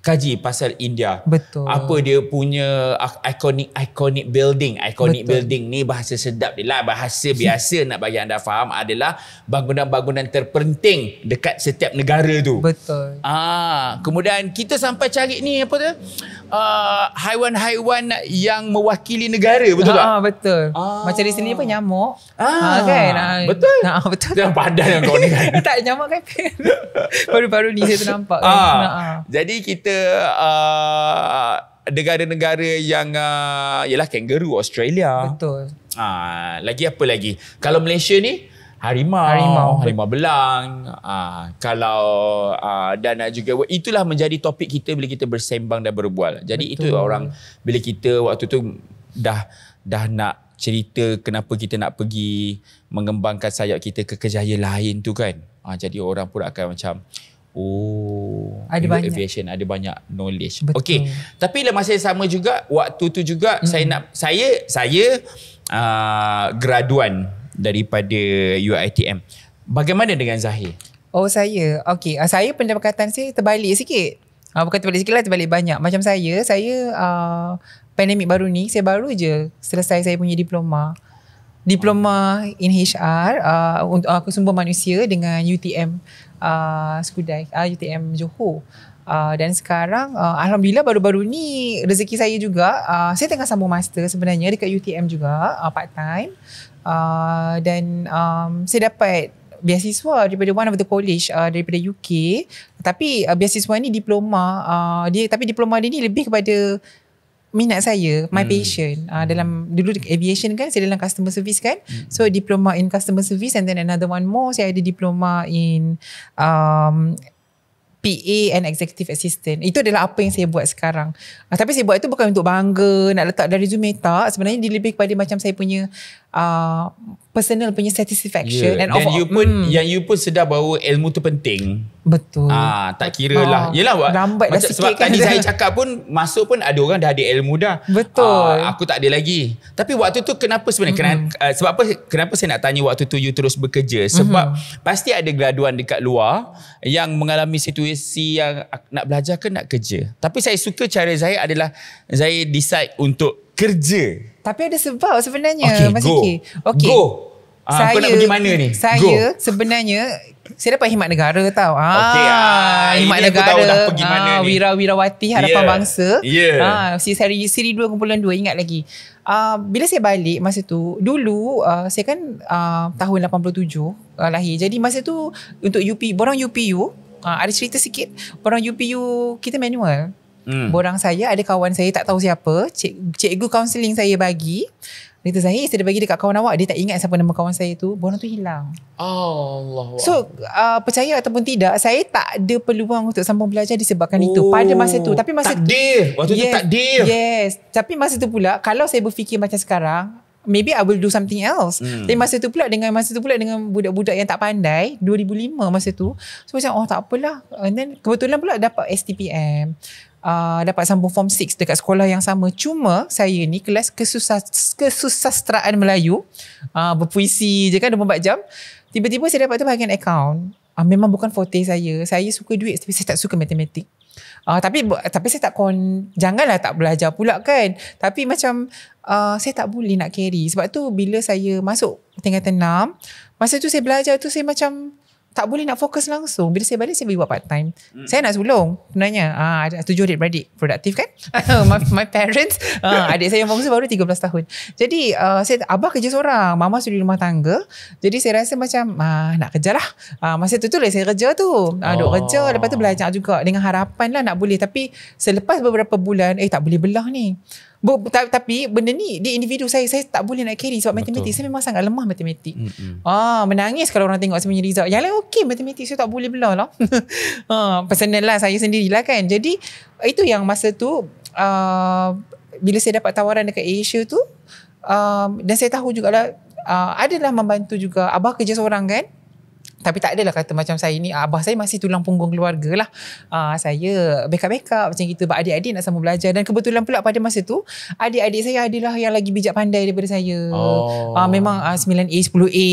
kaji pasal India. Betul. Apa dia punya iconic iconic building. Iconic Betul. building ni bahasa sedap dia lah. Bahasa biasa nak bagi anda faham adalah bangunan-bangunan terpenting dekat setiap negara tu. Betul. Ah, kemudian kita sampai cari ni apa tu? uh, haiwan-haiwan yang mewakili negara betul ah, tak? Betul. Ah. Macam di sini pun nyamuk. Ah, ah kan? Ah, betul. Ah, betul. Yang padan yang kau ni kan. tak nyamuk kan. Baru-baru ni saya tu nampak. Kan. Ah. Kan? Nah, ah. Jadi kita uh, negara-negara yang uh, ialah kangaroo Australia. Betul. Ah, lagi apa lagi? Kalau Malaysia ni harimau, harimau, harimau belang. Uh, kalau uh, dan nak juga itulah menjadi topik kita bila kita bersembang dan berbual. Jadi Betul. itu orang bila kita waktu tu dah dah nak cerita kenapa kita nak pergi mengembangkan sayap kita ke kejayaan lain tu kan. Uh, jadi orang pun akan macam Oh, ada banyak. aviation ada banyak knowledge. Betul. Okay, tapi dalam masa yang sama juga waktu tu juga hmm. saya nak saya saya uh, graduan daripada UiTM. Bagaimana dengan Zahir? Oh saya, okay. Uh, ah, saya pendapatan saya terbalik sikit. Uh, bukan terbalik sikit lah, terbalik banyak. Macam saya, saya uh, pandemik baru ni, saya baru je selesai saya punya diploma. Diploma oh. in HR, untuk uh, uh, sumber manusia dengan UTM uh, Skudai, uh, UTM Johor. Uh, dan sekarang uh, alhamdulillah baru-baru ni rezeki saya juga uh, saya tengah sambung master sebenarnya dekat UTM juga uh, part time uh, dan um, saya dapat beasiswa daripada one of the college uh, daripada UK tapi uh, beasiswa ni diploma uh, dia tapi diploma dia ni lebih kepada minat saya my hmm. passion uh, dalam dulu dekat aviation kan saya dalam customer service kan hmm. so diploma in customer service and then another one more saya ada diploma in um PA and Executive Assistant. Itu adalah apa yang saya buat sekarang. Uh, tapi saya buat itu bukan untuk bangga, nak letak dari resume tak. Sebenarnya dia lebih kepada macam saya punya Uh, personal punya satisfaction yeah. and of, you pun mm. yang you pun sedar bahawa ilmu tu penting betul ah tak kira lah oh, yelah lambat macam, dah sebab kan. tadi kan saya dah. cakap pun masuk pun ada orang dah ada ilmu dah betul aa, ah, aku tak ada lagi tapi waktu tu kenapa sebenarnya mm kenapa, aa, ah, sebab apa kenapa saya nak tanya waktu tu you terus bekerja sebab mm-hmm. pasti ada graduan dekat luar yang mengalami situasi yang nak belajar ke nak kerja tapi saya suka cara saya adalah saya decide untuk kerja. Tapi ada sebab sebenarnya Mas Go. Okay. go. Uh, ah, saya, kau nak pergi mana ni? Saya go. sebenarnya saya dapat himat negara tau. Okay, ah, ah himat ini negara. Aku tahu dah pergi ah, mana ni. wira harapan yeah. bangsa. Yeah. Ah, si seri siri dua kumpulan dua ingat lagi. Ah, bila saya balik masa tu, dulu ah, saya kan ah, tahun 87 ah, lahir. Jadi masa tu untuk UP, borang UPU, ah, ada cerita sikit. Borang UPU kita manual. Hmm. Borang saya ada kawan saya tak tahu siapa, cik, cikgu counselling saya bagi. Dia kata, Zahir, saya dah bagi dekat kawan awak. Dia tak ingat siapa nama kawan saya tu. Borang tu hilang. Allah. So, uh, percaya ataupun tidak, saya tak ada peluang untuk sambung belajar disebabkan oh, itu. Pada masa tu. Oh, Tapi masa tak tu. Takdir. Waktu yes, tu takdir. Yes. Tapi masa tu pula, kalau saya berfikir macam sekarang, maybe I will do something else. Hmm. Tapi masa tu pula dengan masa tu pula dengan budak-budak yang tak pandai 2005 masa tu. So macam oh tak apalah. And then kebetulan pula dapat STPM. Uh, dapat sambung form 6 dekat sekolah yang sama. Cuma saya ni kelas kesusah kesusastraan Melayu, uh, berpuisi je kan 24 jam. Tiba-tiba saya dapat tu bahagian account. Uh, memang bukan forte saya. Saya suka duit tapi saya tak suka matematik. Uh, tapi tapi saya tak kon janganlah tak belajar pula kan tapi macam uh, saya tak boleh nak carry sebab tu bila saya masuk tingkat 6 masa tu saya belajar tu saya macam tak boleh nak fokus langsung. Bila saya balik, saya boleh buat part time. Hmm. Saya nak sulung. Sebenarnya, ah, ada tujuh adik beradik. Produktif kan? my, my parents, ah, adik saya yang bongsu baru 13 tahun. Jadi, uh, saya, abah kerja seorang. Mama sudah di rumah tangga. Jadi, saya rasa macam ah, nak kerja lah. Ah, masa tu tu lah saya kerja tu. Ah, duk oh. kerja. Lepas tu belajar juga dengan harapan lah nak boleh. Tapi, selepas beberapa bulan, eh tak boleh belah ni. Bo, tapi benda ni dia individu saya saya tak boleh nak carry sebab matematik saya memang sangat lemah matematik. Mm-hmm. Ah menangis kalau orang tengok saya punya result. Yang lain okey matematik saya tak boleh belah lah. ah personal lah saya sendirilah kan. Jadi itu yang masa tu uh, bila saya dapat tawaran dekat Asia tu uh, dan saya tahu jugalah uh, adalah membantu juga abah kerja seorang kan tapi tak adalah kata macam saya ni ah, abah saya masih tulang punggung keluarga lah uh, saya backup-backup macam gitu sebab adik-adik nak sama belajar dan kebetulan pula pada masa tu adik-adik saya adalah yang lagi bijak pandai daripada saya oh. uh, memang uh, 9A 10A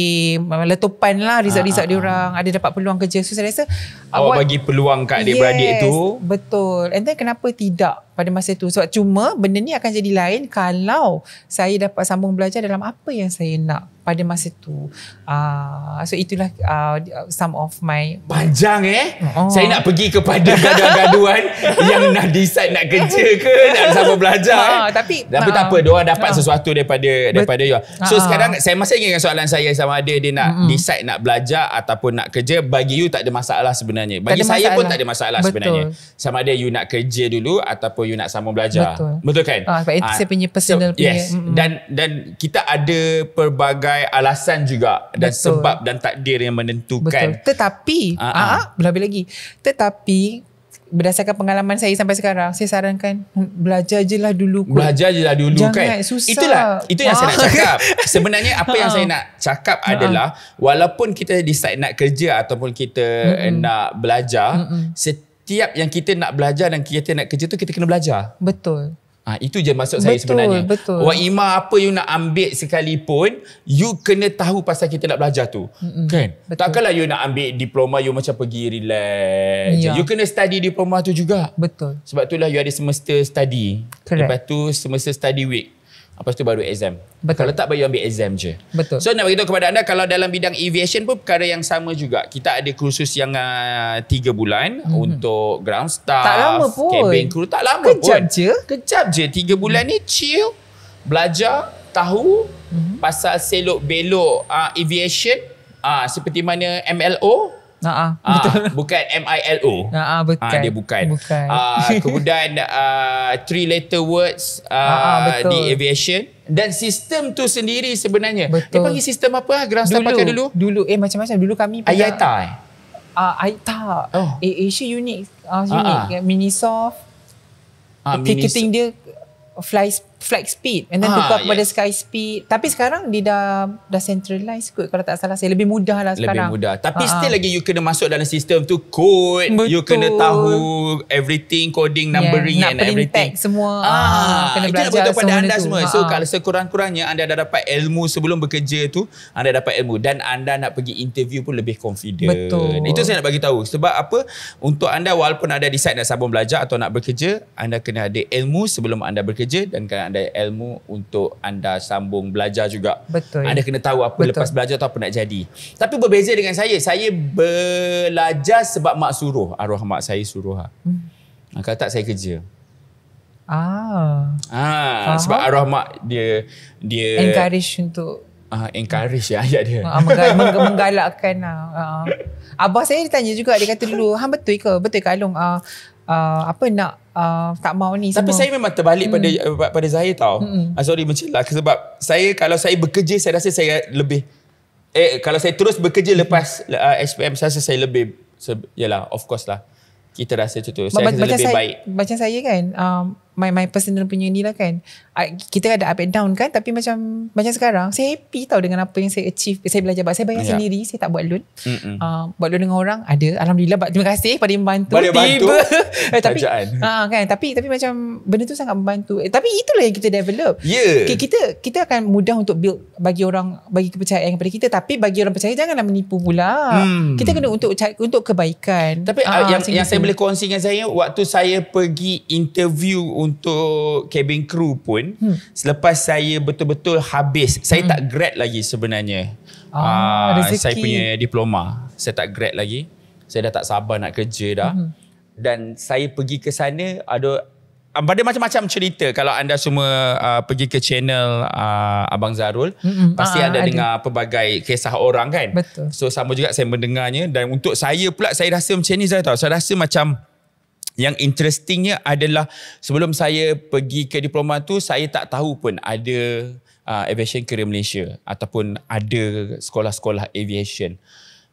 letupan lah result-result uh, uh, uh. orang ada dapat peluang kerja so saya rasa awak uh, oh, bagi peluang kat adik-beradik yes, tu betul and then kenapa tidak pada masa tu sebab cuma benda ni akan jadi lain kalau saya dapat sambung belajar dalam apa yang saya nak pada masa tu. Uh, so itulah uh, some of my panjang eh. Oh. Saya nak pergi kepada gaduh gaduan yang nak decide nak kerja ke nak sama belajar. Ha, tapi tapi tak apa, dia dapat uh, sesuatu daripada daripada you. So uh, sekarang saya masih ingatkan soalan saya sama ada dia nak uh-uh. decide nak belajar ataupun nak kerja bagi you tak ada masalah sebenarnya. Bagi saya masalah. pun tak ada masalah Betul. sebenarnya. Sama ada you nak kerja dulu ataupun you nak sama belajar. Betul, Betul kan? Ah uh, itu uh, saya punya personal so, punya. Yes. Uh-uh. Dan dan kita ada pelbagai sebagai alasan juga dan sebab dan takdir yang menentukan. Betul. Tetapi, uh-huh. uh, lebih lagi. Tetapi berdasarkan pengalaman saya sampai sekarang, saya sarankan belajar je lah dulu. Kot. Belajar je lah dulu Jangan, kan. Jangan susah. Itulah, itu yang uh saya nak ah. cakap. Sebenarnya apa uh yang saya ah. nak cakap uh adalah walaupun kita decide nak kerja ataupun kita uh-huh. nak belajar, uh-huh. setiap yang kita nak belajar dan kita nak kerja tu kita kena belajar. Betul. Ha, itu je maksud saya betul, sebenarnya. Betul. Wa ima apa you nak ambil sekalipun, you kena tahu pasal kita nak belajar tu. Mm-mm, kan? Betul. Takkanlah you nak ambil diploma you macam pergi relax. Yeah. You kena study diploma tu juga. Betul. Sebab itulah you ada semester study. Correct. Lepas tu semester study week. Lepas tu baru exam. Betul. Kalau tak, baru ambil exam je. Betul. So, nak beritahu kepada anda, kalau dalam bidang aviation pun perkara yang sama juga. Kita ada kursus yang ah, tiga bulan mm-hmm. untuk ground staff. Tak lama pun. Cabin crew, tak lama Kejap pun. Kejap je. Kejap je. Tiga bulan mm-hmm. ni chill, belajar, tahu mm-hmm. pasal selok-belok uh, aviation uh, seperti mana MLO, Ha, ha ah. Betul. Bukan M I L O. Ha, ha ah bukan. Ha, dia bukan. bukan. Uh, kemudian uh, three letter words uh, di aviation dan sistem tu sendiri sebenarnya. Betul. Dia panggil sistem apa ah? Ground staff pakai dulu? Dulu eh macam-macam dulu kami pakai IATA. Eh? Ah oh. eh? uh, IATA. Oh. A- Asia Unit. Ah uh, Unit. uh Minisoft. Ah, ticketing dia fly flight speed and then ah, tukar kepada yes. sky speed tapi sekarang dia dah dah centralized kot kalau tak salah saya lebih mudah lah sekarang lebih mudah tapi ah, ah. still lagi you kena masuk dalam sistem tu code Betul. you kena tahu everything coding numbering yeah, and everything semua ah, ah kena itu pada anda tu. semua so ah. kalau sekurang-kurangnya anda dah dapat ilmu sebelum bekerja tu anda dapat ilmu dan anda nak pergi interview pun lebih confident Betul. itu saya nak bagi tahu sebab apa untuk anda walaupun ada decide nak sambung belajar atau nak bekerja anda kena ada ilmu sebelum anda bekerja dan kena anda pandai ilmu untuk anda sambung belajar juga. Betul. Anda kena tahu apa Betul. lepas belajar atau apa nak jadi. Tapi berbeza dengan saya, saya belajar sebab mak suruh. Arwah mak saya suruh. Ah. Hmm. Ah, kalau tak, saya kerja. Ah. Ah, sebab arwah mak dia dia encourage untuk uh, encourage ya ayat dia. Menggal, menggalakkan Uh, uh. Abah saya ditanya juga dia kata dulu, "Hang betul ke? Betul ke Along uh, uh, apa nak uh, tak mau ni tapi semua. saya memang terbalik hmm. pada uh, pada Zahir tau hmm. ah, sorry macam lah sebab saya kalau saya bekerja saya rasa saya lebih eh kalau saya terus bekerja hmm. lepas uh, SPM saya rasa saya lebih se- yalah of course lah kita rasa macam tu saya rasa lebih saya, baik macam saya kan um, my my personal punya ni lah kan I, kita ada up and down kan tapi macam macam sekarang saya happy tau dengan apa yang saya achieve saya belajar saya bayar yeah. sendiri saya tak buat loan uh, buat loan dengan orang ada alhamdulillah terima kasih pada yang membantu. pada bantu eh, tapi uh, kan tapi tapi macam benda tu sangat membantu eh, tapi itulah yang kita develop yeah. okay, kita kita akan mudah untuk build bagi orang bagi kepercayaan kepada kita tapi bagi orang percaya janganlah menipu pula hmm. kita kena untuk untuk kebaikan tapi uh, yang yang saya boleh kongsi dengan saya waktu saya pergi interview untuk cabin crew pun hmm. selepas saya betul-betul habis saya hmm. tak grad lagi sebenarnya ah, uh, saya punya diploma saya tak grad lagi saya dah tak sabar nak kerja dah hmm. dan saya pergi ke sana ada pada ah, macam-macam cerita kalau anda semua uh, pergi ke channel uh, Abang Zarul Mm-mm. Hmm. pasti Aa, anda ada. dengar pelbagai kisah orang kan Betul. so sama juga saya mendengarnya dan untuk saya pula saya rasa macam ni saya tahu saya rasa macam yang interestingnya adalah sebelum saya pergi ke diploma tu saya tak tahu pun ada uh, aviation career Malaysia ataupun ada sekolah-sekolah aviation.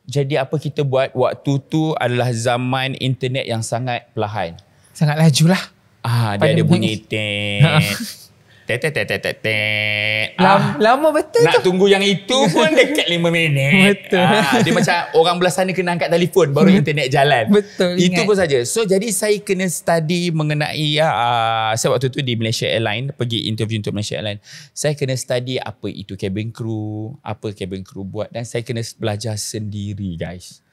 Jadi apa kita buat waktu tu adalah zaman internet yang sangat perlahan. Sangat lajulah. Ah dia ada bunyi tet. te te te te te te. Ah. Lama betul Nak tunggu yang itu pun dekat 5 minit. Betul. Ah, dia macam orang belah sana kena angkat telefon baru internet jalan. Betul. Itu ingat. pun saja. So jadi saya kena study mengenai uh, saya waktu tu di Malaysia Airlines pergi interview untuk Malaysia Airlines. Saya kena study apa itu cabin crew, apa cabin crew buat dan saya kena belajar sendiri guys.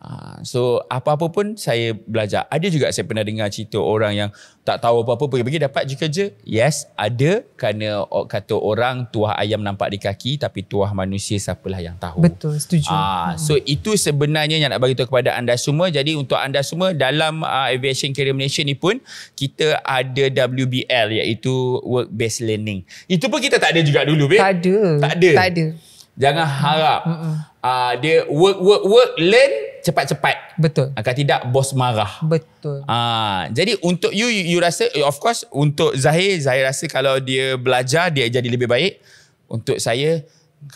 Ah, so apa-apa pun saya belajar. Ada juga saya pernah dengar cerita orang yang tak tahu apa-apa pergi-pergi dapat je kerja. Yes, ada kerana kata orang tuah ayam nampak di kaki tapi tuah manusia siapalah yang tahu. Betul, setuju. Aa, ah, hmm. so itu sebenarnya yang nak beritahu kepada anda semua. Jadi untuk anda semua dalam uh, Aviation Career Malaysia ni pun kita ada WBL iaitu Work Based Learning. Itu pun kita tak ada juga dulu. Babe. Tak ada. Tak ada. Tak ada. Jangan harap. Mm-mm. Uh, dia work work work learn cepat-cepat. Betul. Agar tidak bos marah. Betul. uh, jadi untuk you, you you rasa eh, of course untuk Zahir Zahir rasa kalau dia belajar dia jadi lebih baik. Untuk saya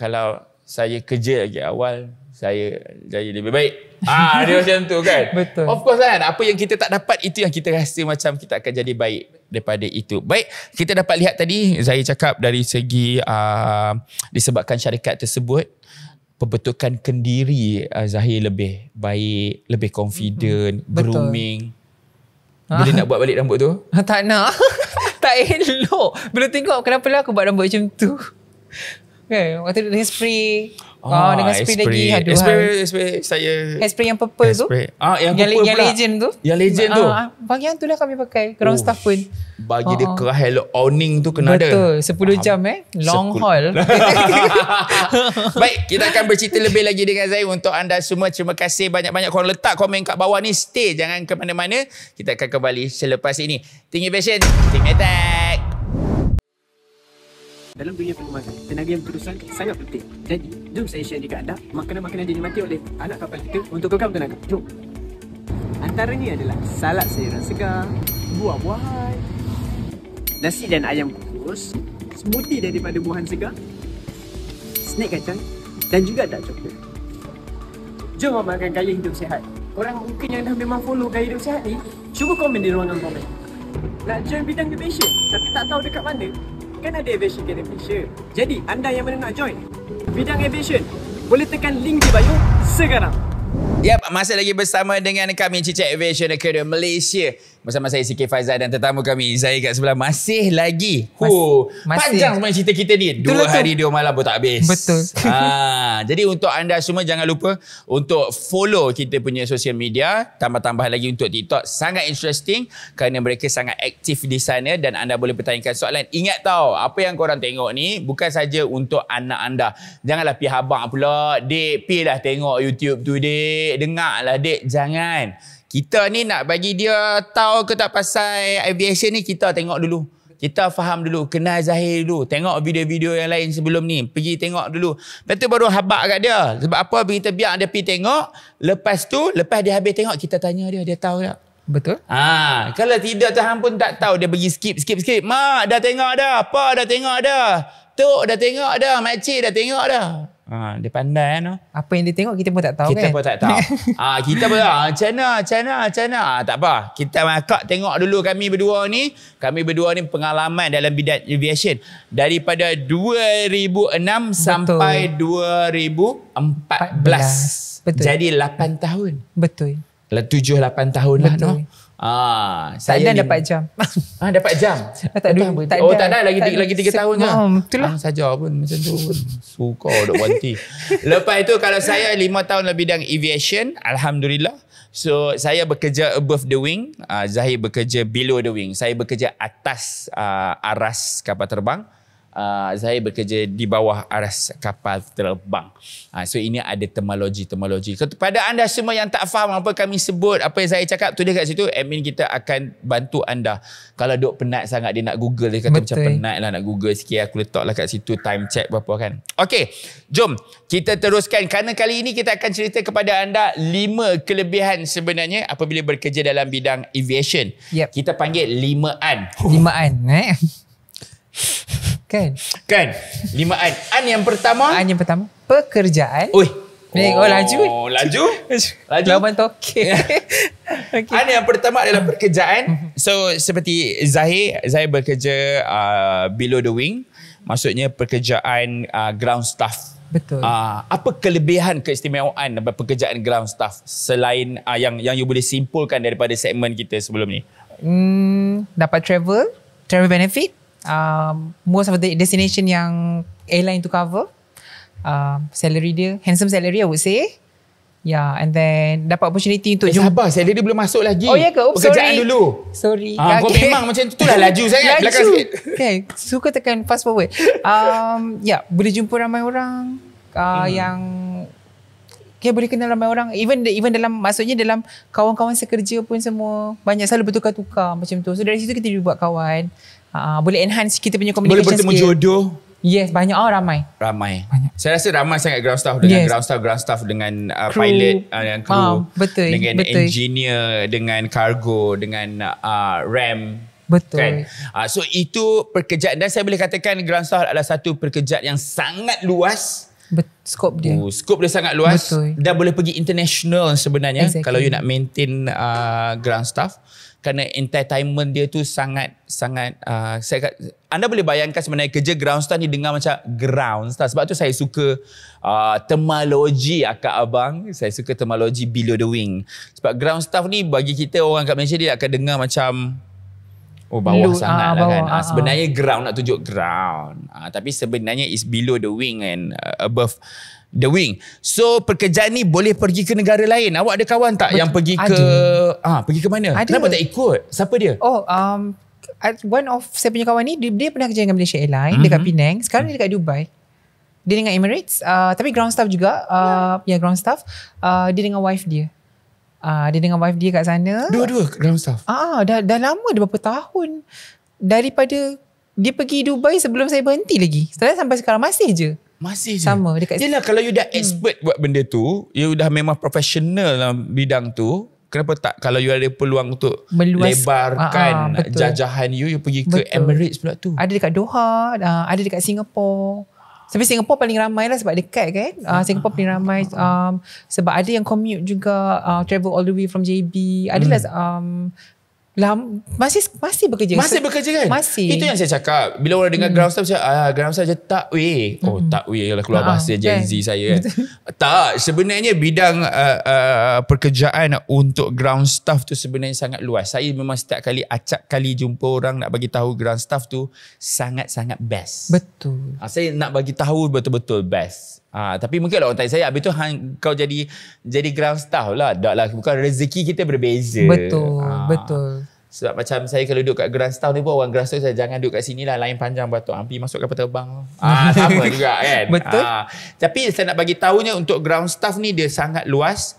kalau saya kerja lagi awal saya jadi lebih baik. Ah dia macam tu kan. Betul. Of course kan apa yang kita tak dapat itu yang kita rasa macam kita akan jadi baik. Betul daripada itu. Baik, kita dapat lihat tadi saya cakap dari segi uh, disebabkan syarikat tersebut pembentukan kendiri uh, Zahir lebih baik, lebih confident, mm-hmm. grooming. Betul. Ah. Bila nak buat balik rambut tu? Ha, tak nak. tak elok. Belum tengok kenapa lah aku buat rambut macam tu. Kan, okay, waktu dia spray. Ah, ah dengan spray, ah, spray. lagi aduh. Eh, spray, spray saya. Hairspray yang purple tu. Ah yang, yang, purple yang legend tu. Yang legend tu. Ah, ah bagi yang tu lah kami pakai. Ground staff pun. Bagi ah. dia ah. kerah hello awning tu kena Betul. ada. Betul. 10 jam eh. Long 10. haul. Baik, kita akan bercerita lebih lagi dengan saya untuk anda semua. Terima kasih banyak-banyak korang letak komen kat bawah ni. Stay jangan ke mana-mana. Kita akan kembali selepas ini. Tinggi passion. Tinggi attack dalam dunia perkemasan tenaga yang berterusan sangat penting jadi jom saya share dekat anda makanan-makanan yang dinikmati oleh anak kapal kita untuk kekal tenaga jom antara antaranya adalah salad sayuran segar buah-buahan nasi dan ayam kukus smoothie daripada buahan segar snack kacang dan juga dark coklat jom makan gaya hidup sihat Orang mungkin yang dah memang follow gaya hidup sihat ni cuba komen di ruangan komen nak join bidang the passion tapi tak tahu dekat mana akan ada Aviation Academy Malaysia. Jadi anda yang mana nak join bidang aviation, boleh tekan link di bio sekarang. Yap, masih lagi bersama dengan kami Cicak Aviation Academy Malaysia. Bersama saya CK Faizal dan tetamu kami Zahir kat sebelah. Masih lagi. Hu, Mas, masih. Panjang sebenarnya cerita kita ni. Dua Betul. hari, dua malam pun tak habis. Betul. Ha, jadi untuk anda semua jangan lupa untuk follow kita punya social media. Tambah-tambah lagi untuk TikTok. Sangat interesting kerana mereka sangat aktif di sana dan anda boleh bertanyakan soalan. Ingat tau, apa yang korang tengok ni bukan saja untuk anak anda. Janganlah pihak abang pula. Dek, pilah tengok YouTube tu dek dek dengar lah dek jangan kita ni nak bagi dia tahu ke tak pasal aviation ni kita tengok dulu kita faham dulu kenal Zahir dulu tengok video-video yang lain sebelum ni pergi tengok dulu lepas tu baru habak kat dia sebab apa kita biar dia pergi tengok lepas tu lepas dia habis tengok kita tanya dia dia tahu tak Betul. Ha, kalau tidak Tuhan pun tak tahu dia pergi skip skip skip. Mak dah tengok dah, apa dah tengok dah. Tok dah tengok dah, mak dah tengok dah. Ha, dia pandai kan. No? Apa yang dia tengok kita pun tak tahu kita kan. Kita pun tak tahu. ha, kita pun tak Macam mana, macam mana, macam tak apa. Kita akak ah, tengok dulu kami berdua ni. Kami berdua ni pengalaman dalam bidang aviation. Daripada 2006 Betul. sampai 2014. Betul. Jadi 8 tahun. Betul dalam 7-8 tahun lah no. Ah, tak ni, dapat jam. ah, dapat jam. tak ada. Oh, tak ada lagi, lagi tiga, lagi tiga tahun ah, lah. Betul lah. ah, saja pun macam tu. Suka dok wanti. Lepas itu kalau saya lima tahun lebih dalam aviation, alhamdulillah. So saya bekerja above the wing, uh, Zahir bekerja below the wing. Saya bekerja atas uh, aras kapal terbang. Ah, saya bekerja di bawah aras kapal terbang. Uh, so ini ada termologi-termologi. Kepada anda semua yang tak faham apa kami sebut, apa yang saya cakap, tu dia kat situ, admin kita akan bantu anda. Kalau duk penat sangat dia nak google, dia kata Betul. macam penat lah nak google sikit, aku letak lah kat situ time check berapa kan. Okay, jom kita teruskan. Kerana kali ini kita akan cerita kepada anda lima kelebihan sebenarnya apabila bekerja dalam bidang aviation. Yep. Kita panggil limaan. Limaan, Lima Eh? Kan? Kan? Lima an. An yang pertama. An yang pertama. Pekerjaan. Ui. Oh, oh laju. Oh laju. laju. Lawan tu okay. Ya. An yang pertama adalah pekerjaan. Mhm. So seperti Zahir. Zahir bekerja uh, below the wing. Maksudnya pekerjaan uh, ground staff. Betul. Uh, apa kelebihan keistimewaan pekerjaan ground staff selain uh, yang yang you boleh simpulkan daripada segmen kita sebelum ni? Hmm, dapat travel, travel benefit um, most of the destination yang airline to cover. Um, salary dia, handsome salary I would say. Yeah, and then dapat opportunity untuk eh, Sabar, jump. dia belum masuk lagi. Oh, ya ke? Oops, oh, Pekerjaan sorry. dulu. Sorry. Ah, okay. Kau memang macam tu lah laju sangat. Laju. Belakang sikit. Okay, suka tekan fast forward. Um, yeah, boleh jumpa ramai orang uh, hmm. yang Okay, boleh kenal ramai orang. Even even dalam maksudnya dalam kawan-kawan sekerja pun semua banyak selalu bertukar-tukar macam tu. So dari situ kita juga buat kawan uh, boleh enhance kita punya communication boleh bertemu skill. jodoh Yes, banyak orang oh, ramai. Ramai. Banyak. Saya rasa ramai sangat ground staff dengan yes. ground staff, ground staff dengan uh, crew. pilot uh, dengan crew, ah, betul. dengan betul. engineer, dengan cargo, dengan uh, ram. Betul. Kan? Uh, so itu pekerjaan dan saya boleh katakan ground staff adalah satu pekerjaan yang sangat luas. Bet- scope dia. Uh, scope dia sangat luas. Betul. Dan boleh pergi international sebenarnya exactly. kalau you nak maintain uh, ground staff kerana entertainment dia tu sangat sangat uh, saya kat, anda boleh bayangkan sebenarnya kerja ground staff ni dengar macam ground staff. sebab tu saya suka uh, terminologi akak abang saya suka terminologi below the wing sebab ground staff ni bagi kita orang kat Malaysia dia akan dengar macam Oh bawah Lut, sangat aa, ah, lah bawah, kan. Aa, ah, ah, sebenarnya aa. ground nak tunjuk ground. Aa, tapi sebenarnya is below the wing and uh, above the wing. So pekerjaan ni boleh pergi ke negara lain. Awak ada kawan tak Ber- yang pergi ada. ke ah ha, pergi ke mana? Ada. Kenapa tak ikut? Siapa dia? Oh, um one of saya punya kawan ni dia, dia pernah kerja dengan Malaysia Airlines mm-hmm. dekat mhm. Penang. Sekarang dia dekat Dubai. Dia dengan Emirates, uh, tapi ground staff juga, uh, yeah. yeah ground staff. Uh, dia dengan wife dia. Uh, dia dengan wife dia kat sana. Dua-dua ground staff. Ah, ah dah dah lama dah berapa tahun daripada dia pergi Dubai sebelum saya berhenti lagi. Setelah sampai sekarang masih je. Masih je. Sama dekat Yelah kalau you dah hmm. expert buat benda tu, you dah memang professional dalam bidang tu, kenapa tak kalau you ada peluang untuk Meluas, lebarkan uh, uh, jajahan you, you pergi betul. ke Emirates pula tu. Ada dekat Doha, uh, ada dekat Singapura. Tapi Singapura paling ramai lah sebab dekat kan. Uh, Singapura paling ramai um, sebab ada yang commute juga uh, travel all the way from JB. Adalah hmm. um, Lam, masih masih bekerja. Masih bekerja kan? Masih. Itu yang saya cakap. Bila orang dengar hmm. ground staff saya, ah ground staff je tak we. Oh, hmm. Oh, tak we ialah keluar ah, bahasa ha, Gen kan? Z saya kan. tak, sebenarnya bidang uh, uh, pekerjaan untuk ground staff tu sebenarnya sangat luas. Saya memang setiap kali acak kali jumpa orang nak bagi tahu ground staff tu sangat-sangat best. Betul. Ah, saya nak bagi tahu betul-betul best. Ha, tapi mungkin lah orang tanya saya, habis tu hang, kau jadi jadi ground staff lah. Tak lah, bukan rezeki kita berbeza. Betul, ha. betul. Sebab macam saya kalau duduk kat ground staff ni pun orang ground staff saya jangan duduk kat sini lah. Lain panjang buat tu. Ampi ah, masuk kapal terbang. Ah, ha, sama juga kan. Betul. Ha. Tapi saya nak bagi tahunya untuk ground staff ni dia sangat luas.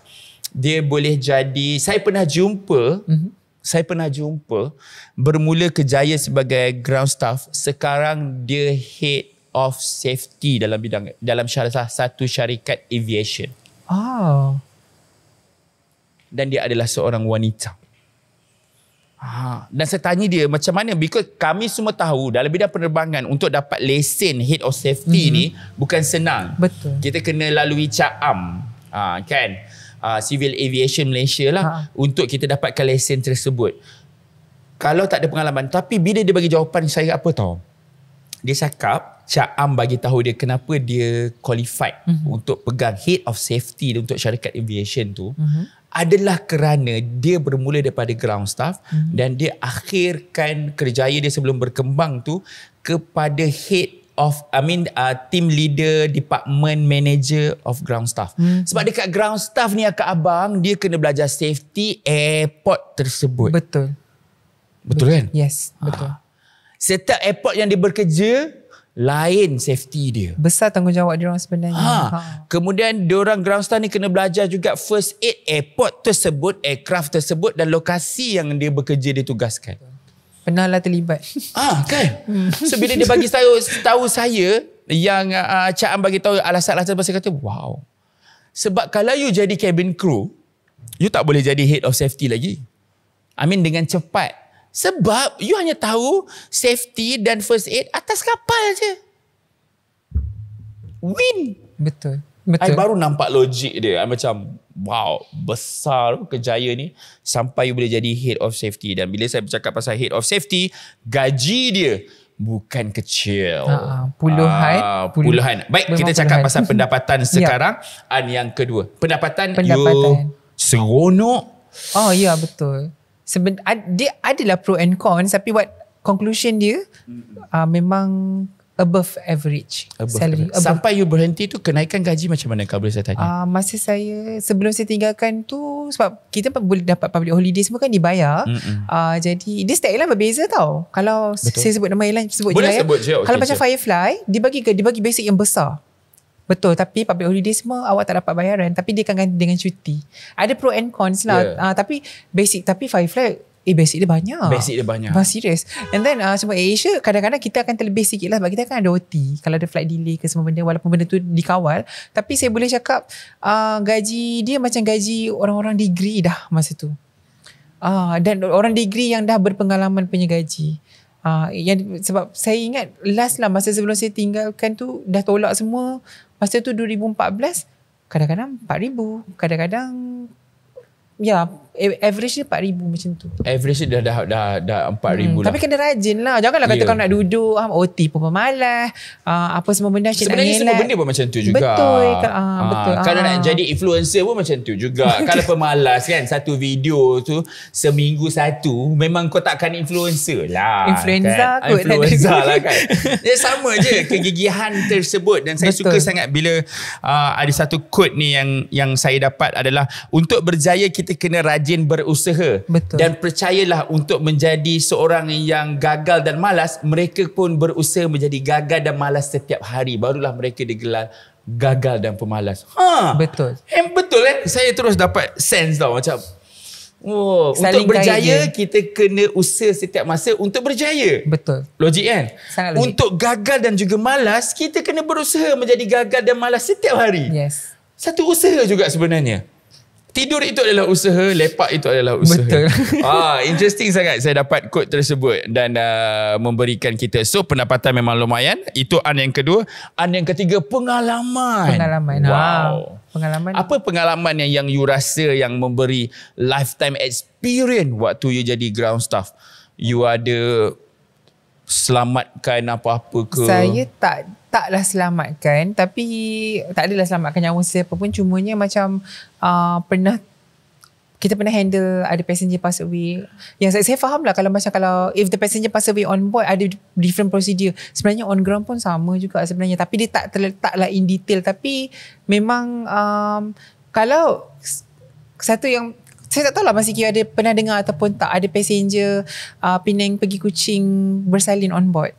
Dia boleh jadi, saya pernah jumpa, mm-hmm. saya pernah jumpa bermula kejaya sebagai ground staff. Sekarang dia head of safety dalam bidang dalam salah satu syarikat aviation. Ah. Dan dia adalah seorang wanita. Ah. Dan saya tanya dia macam mana because kami semua tahu dalam bidang penerbangan untuk dapat lesen head of safety mm-hmm. ni bukan senang. Betul. Kita kena lalui CAAM. Ah kan? Uh, Civil Aviation Malaysia lah ha. untuk kita dapatkan lesen tersebut. Kalau tak ada pengalaman tapi bila dia bagi jawapan saya apa tahu? dia cakap Cak Am bagi tahu dia kenapa dia qualified mm-hmm. untuk pegang head of safety untuk syarikat aviation tu mm-hmm. adalah kerana dia bermula daripada ground staff mm-hmm. dan dia akhirkan kerjaya dia sebelum berkembang tu kepada head of I mean uh, team leader department manager of ground staff. Hmm. Sebab dekat ground staff ni akak abang dia kena belajar safety airport tersebut. Betul. Betul, betul. kan? Yes, betul. Ah. Setiap airport yang dia bekerja lain safety dia. Besar tanggungjawab dia orang sebenarnya. Ha. ha. Kemudian dia orang ground staff ni kena belajar juga first aid airport tersebut, aircraft tersebut dan lokasi yang dia bekerja dia tugaskan. Pernah lah terlibat. Ah, kan. So bila dia bagi tahu tahu saya yang uh, Cak Am bagi tahu alasan-alasan saya kata wow. Sebab kalau you jadi cabin crew, you tak boleh jadi head of safety lagi. I mean dengan cepat sebab you hanya tahu safety dan first aid atas kapal aja. Win. Betul. Betul. I baru nampak logik dia. I macam wow besar kejaya ni sampai you boleh jadi head of safety. Dan bila saya bercakap pasal head of safety, gaji dia bukan kecil. Ha, puluhan, ha, ah, puluhan. Puluhan. Baik kita cakap puluhan. pasal pendapatan ya. sekarang. Ya. And yang kedua. Pendapatan, pendapatan. you seronok. Oh ya betul seben, ad, dia adalah pro and con tapi what conclusion dia mm-hmm. uh, memang above average above salary average. Above. sampai you berhenti tu kenaikan gaji macam mana kalau boleh saya tanya uh, masa saya sebelum saya tinggalkan tu sebab kita boleh dapat public holiday semua kan dibayar uh, jadi dia setiap airline lah berbeza tau kalau Betul. saya sebut nama airline sebut boleh je, sebut je. Okay, kalau je. macam Firefly dia bagi dia bagi basic yang besar Betul tapi public holiday semua awak tak dapat bayaran tapi dia akan ganti dengan cuti. Ada pro and cons lah. Yeah. Uh, tapi basic tapi five flag Eh basic dia banyak Basic dia banyak Bah serious And then uh, semua Asia Kadang-kadang kita akan terlebih sikit lah Sebab kita akan ada OT Kalau ada flight delay ke semua benda Walaupun benda tu dikawal Tapi saya boleh cakap uh, Gaji dia macam gaji Orang-orang degree dah Masa tu uh, Dan orang degree yang dah berpengalaman punya gaji uh, yang, Sebab saya ingat Last lah masa sebelum saya tinggalkan tu Dah tolak semua Lepas tu 2014 kadang-kadang 4000, kadang-kadang ya average dia 4000 macam tu. Average dia dah dah dah, dah 4000 hmm, lah. Tapi kena rajin lah. Janganlah yeah. kau nak duduk, ah, OT pun pemalas, ah, apa semua benda shit Sebenarnya semua benda pun macam tu juga. Betul. Ke, ah, ah, betul. Ah. nak jadi influencer pun macam tu juga. kalau pemalas kan satu video tu seminggu satu memang kau takkan influencer lah. Influenza kan? kot. Influenza lah kan. Dia ya, sama je kegigihan tersebut dan saya betul. suka sangat bila uh, ada satu quote ni yang yang saya dapat adalah untuk berjaya kita kena rajin rajin berusaha Betul. dan percayalah untuk menjadi seorang yang gagal dan malas mereka pun berusaha menjadi gagal dan malas setiap hari barulah mereka digelar gagal dan pemalas. Ha. Betul. Eh, betul eh. Saya terus dapat sense tau macam. Oh, untuk berjaya dia. kita kena usaha setiap masa untuk berjaya. Betul. Logik kan? Sangat logik. Untuk gagal dan juga malas kita kena berusaha menjadi gagal dan malas setiap hari. Yes. Satu usaha juga sebenarnya. Tidur itu adalah usaha, lepak itu adalah usaha. Betul. Ah, interesting sangat saya dapat quote tersebut dan uh, memberikan kita. So, pendapatan memang lumayan. Itu an yang kedua. An yang ketiga, pengalaman. Pengalaman. Wow. Ah, wow. Pengalaman. Apa pengalaman yang, yang you rasa yang memberi lifetime experience waktu you jadi ground staff? You ada selamatkan apa-apa ke? Saya tak taklah selamatkan tapi tak adalah selamatkan nyawa siapa pun cumanya macam uh, pernah kita pernah handle ada passenger pass away yang saya, saya faham lah kalau macam kalau if the passenger pass away on board ada different procedure sebenarnya on ground pun sama juga sebenarnya tapi dia tak terletaklah in detail tapi memang um, kalau satu yang saya tak tahu lah masih kira ada pernah dengar ataupun tak ada passenger uh, Penang pergi kucing bersalin on board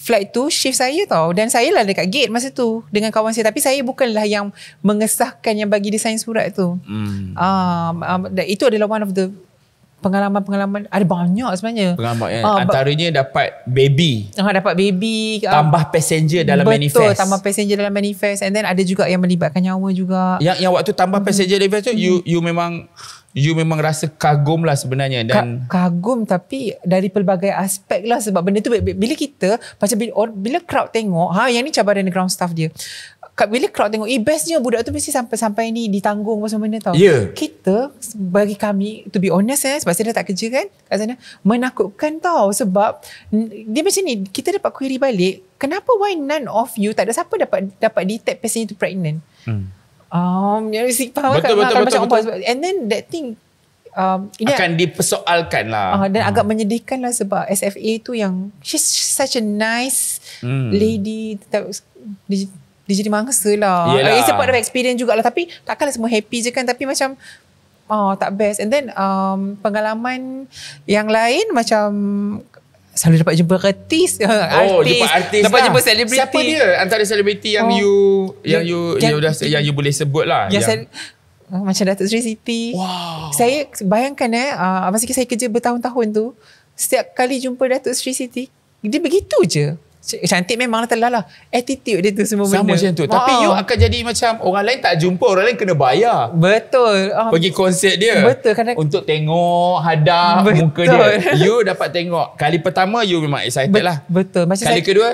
flight tu shift saya tau dan saya lah dekat gate masa tu dengan kawan saya tapi saya bukanlah yang mengesahkan yang bagi desain surat tu hmm. um, um, itu adalah one of the pengalaman-pengalaman ada banyak sebenarnya pengalaman uh, antaranya but, dapat baby uh, dapat baby tambah passenger dalam betul, manifest betul tambah passenger dalam manifest and then ada juga yang melibatkan nyawa juga yang yang waktu tambah hmm. passenger manifest tu hmm. you you memang you memang rasa kagum lah sebenarnya dan kagum tapi dari pelbagai aspek lah sebab benda tu bila kita macam bila, bila crowd tengok ha yang ni cabaran the ground staff dia bila crowd tengok eh bestnya budak tu mesti sampai sampai ni ditanggung macam mana tau yeah. kita bagi kami to be honest eh sebab saya dah tak kerja kan kat sana menakutkan tau sebab dia macam ni kita dapat query balik kenapa why none of you tak ada siapa dapat dapat detect person itu pregnant hmm. Um, you know, si faham betul, Betul, betul, kan, ha, betul, betul. And then that thing um, ini akan dipersoalkan lah. Uh, dan hmm. agak menyedihkan lah sebab SFA tu yang she's such a nice hmm. lady. Dia, dia jadi mangsa lah. Yelah. It's a part of experience jugalah. Tapi takkanlah semua happy je kan. Tapi macam Oh tak best. And then um, pengalaman yang lain macam Selalu dapat jumpa artis, oh, artis. jumpa artis Dapat lah. jumpa selebriti. Siapa dia antara selebriti yang oh, you, yang you, yang, you dah, yang, you boleh sebut lah. Yang, yang, yang, ah, macam datuk Sri Siti. Wow. Saya bayangkan eh, uh, masa saya kerja bertahun-tahun tu, setiap kali jumpa datuk Sri Siti, dia begitu je. Cantik memang lah telah lah. Attitude dia tu semua Sama benda. Sama macam tu. Wow. Tapi you akan jadi macam orang lain tak jumpa. Orang lain kena bayar. Betul. Um, Pergi konsert dia. Betul. Kadang- untuk tengok hadap betul. muka dia. You dapat tengok. Kali pertama you memang excited Bet- lah. Betul. Macam Kali saya- kedua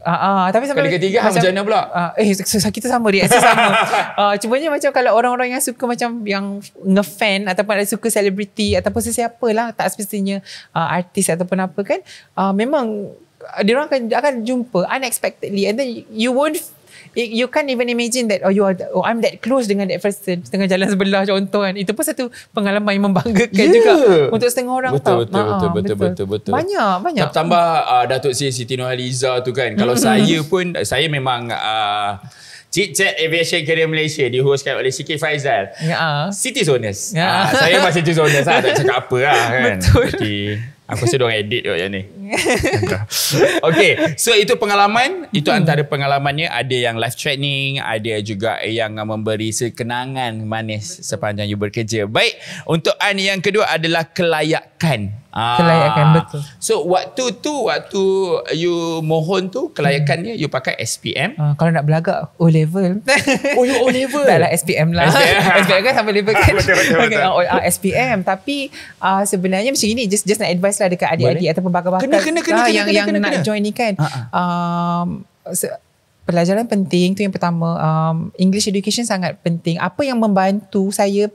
Ah, uh, tapi sampai kali ketiga macam, macam mana pula? Uh, eh kita sama dia sama. Ah uh, cumanya macam kalau orang-orang yang suka macam yang ngefan ataupun ada suka selebriti ataupun sesiapa lah tak semestinya uh, artis ataupun apa kan uh, memang dia orang akan akan jumpa unexpectedly and then you won't you can't even imagine that oh you are oh I'm that close dengan that person tengah jalan sebelah contoh kan itu pun satu pengalaman yang membanggakan yeah. juga untuk setengah orang betul, tau betul, Ma-ha, betul, betul, betul, betul, banyak banyak tambah uh, Datuk Sri Siti Nurhaliza tu kan kalau saya pun saya memang uh, ah, Chit Chat Aviation Career Malaysia dihostkan oleh Siki Faizal ya. City Zoners ya. uh, saya masih City Zoners lah tak cakap apa lah kan betul okay. Aku rasa diorang edit kot yang ni okay, so itu pengalaman. Itu hmm. antara pengalamannya. Ada yang life training, ada juga yang memberi sekenangan manis sepanjang you bekerja. Baik, untuk An yang kedua adalah kelayakan. Ah. Kelayakan, betul. So, waktu tu, waktu you mohon tu, kelayakannya hmm. you pakai SPM. Uh, ah, kalau nak belagak, O-level. oh, you O-level? Tak lah, SPM lah. SPM, SPM kan sama level kan? betul, betul, ah, betul. Okay, oh, uh, SPM, tapi uh, sebenarnya macam ni, just, just nak advice lah dekat adik-adik Boleh? ataupun bakal-bakal. Kena kena kena kena yang yang nak join ni kan. Ha, ha. Um pelajaran penting tu yang pertama um English education sangat penting. Apa yang membantu saya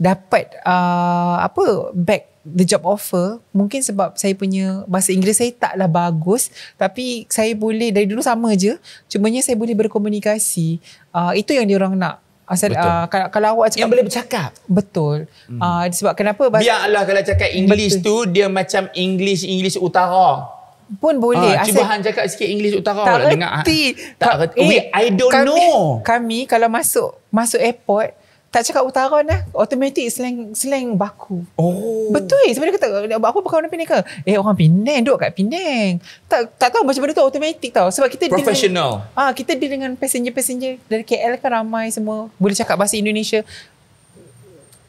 dapat uh, apa back the job offer mungkin sebab saya punya bahasa Inggeris saya taklah bagus tapi saya boleh dari dulu sama je cumanya saya boleh berkomunikasi uh, itu yang diorang nak Asal, uh, kalau, kalau awak cakap Yang boleh bercakap Betul hmm. uh, Sebab kenapa Biarlah kalau cakap English betul. tu Dia macam English English utara Pun boleh uh, ah, Cuba Han cakap sikit English utara Tak reti Tak reti eh, I don't kami, know Kami kalau masuk Masuk airport tak cakap utara lah. Kan, eh? Automatik slang, slang baku. Oh. Betul. Sebab dia kata, apa bukan orang Penang ke? Eh, orang Penang. Duduk kat Penang. Tak tak tahu macam mana tu automatik tau. Sebab kita... Professional. Dengan, ah kita deal dengan passenger-passenger. Dari KL kan ramai semua. Boleh cakap bahasa Indonesia.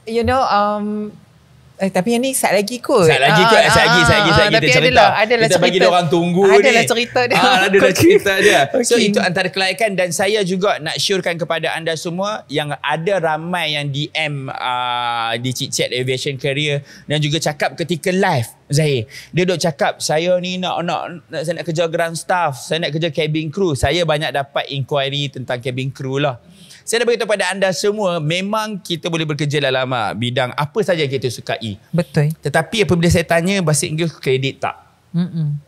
You know, um, Eh, tapi yang ni sat lagi kot. Sat lagi kot. Ah, sat lagi, sat lagi, sat lagi. Ah, tapi adalah, adalah cerita. Kita bagi orang tunggu adalah ni. Adalah cerita dia. Ah, adalah cerita dia. So, okay. itu antara kelayakan. Dan saya juga nak syurkan kepada anda semua yang ada ramai yang DM uh, ah, di Cik Chat Aviation Career dan juga cakap ketika live. Zahir, dia duk cakap saya ni nak nak, nak saya nak kerja ground staff, saya nak kerja cabin crew. Saya banyak dapat inquiry tentang cabin crew lah. Saya nak beritahu pada anda semua, memang kita boleh bekerja dalam bidang apa saja kita sukai. Betul. Tetapi apabila saya tanya, bahasa Inggeris kredit tak? Mm-mm.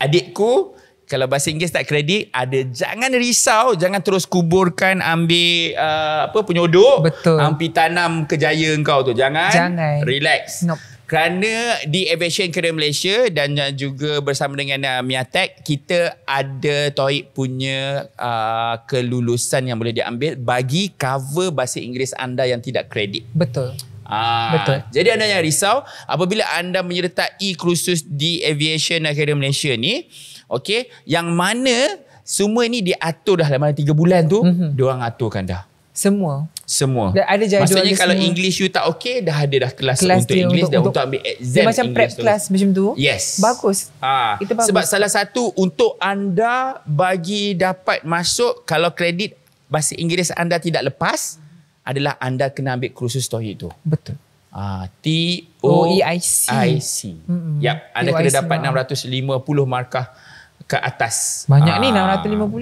Adikku, kalau bahasa Inggeris tak kredit, ada jangan risau, jangan terus kuburkan, ambil uh, apa penyodok, Betul. ambil tanam kejayaan kau tu. Jangan. Jangan. Relax. Nope kerana di Aviation Career Malaysia dan juga bersama dengan uh, Miatek kita ada toik punya uh, kelulusan yang boleh diambil bagi cover bahasa Inggeris anda yang tidak kredit. Betul. Ah, Betul. Jadi anda yang risau apabila anda menyertai kursus di Aviation Academy Malaysia ni, okey, yang mana semua ni diatur dah dalam 3 bulan tu, mm-hmm. diorang aturkan dah. Semua. Semua. Dan ada jadual Maksudnya kalau semua. English you tak okay, dah ada dah kelas, kelas untuk English untuk, dan untuk, untuk ambil exam dia macam English. Macam prep kelas macam tu. Yes. Bagus. Ah. Itu bagus. Sebab salah satu untuk anda bagi dapat masuk kalau kredit bahasa Inggeris anda tidak lepas adalah anda kena ambil kursus TOEIC tu. Betul. Ah, T O e I C. E I C. Mm-hmm. Yep, anda kena dapat 650 lah. markah ke atas. Banyak ah. ni 650.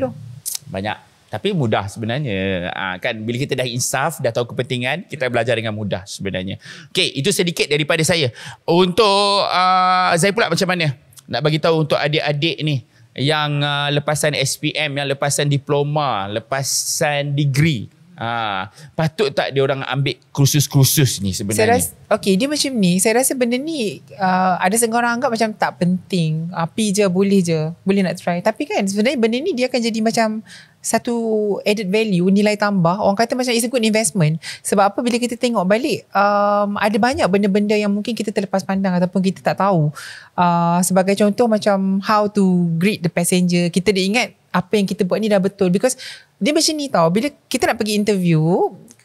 Banyak. Tapi mudah sebenarnya. Uh, kan bila kita dah insaf, dah tahu kepentingan, kita belajar dengan mudah sebenarnya. Okay itu sedikit daripada saya. Untuk uh, ah, Zai pula macam mana? Nak bagi tahu untuk adik-adik ni yang uh, lepasan SPM, yang lepasan diploma, lepasan degree. Ha, patut tak dia orang ambil kursus-kursus ni sebenarnya? Saya rasa, okay, dia macam ni. Saya rasa benda ni uh, ada setengah orang anggap macam tak penting. Uh, pi je, boleh je. Boleh nak try. Tapi kan sebenarnya benda ni dia akan jadi macam satu added value, nilai tambah. Orang kata macam it's a good investment. Sebab apa bila kita tengok balik, um, ada banyak benda-benda yang mungkin kita terlepas pandang ataupun kita tak tahu. Uh, sebagai contoh macam how to greet the passenger. Kita diingat apa yang kita buat ni dah betul. Because dia macam ni tau bila kita nak pergi interview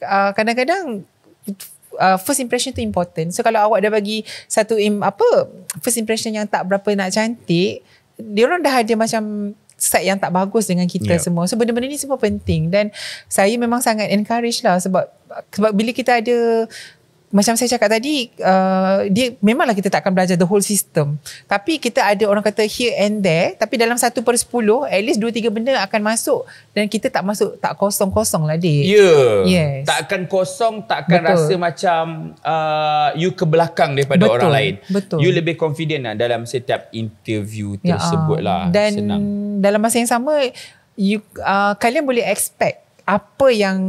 uh, kadang-kadang uh, first impression tu important so kalau awak dah bagi satu im, apa first impression yang tak berapa nak cantik dia orang dah ada macam set yang tak bagus dengan kita yeah. semua so benda-benda ni semua penting dan saya memang sangat encourage lah sebab sebab bila kita ada macam saya cakap tadi uh, dia memanglah kita tak akan belajar the whole system tapi kita ada orang kata here and there tapi dalam satu per sepuluh at least dua tiga benda akan masuk dan kita tak masuk tak kosong-kosong lah dia ya. yeah. yes. tak akan kosong tak akan betul. rasa macam uh, you ke belakang daripada betul. orang lain betul you lebih confident lah dalam setiap interview ya tersebut ya, lah dan Senang. dalam masa yang sama you uh, kalian boleh expect apa yang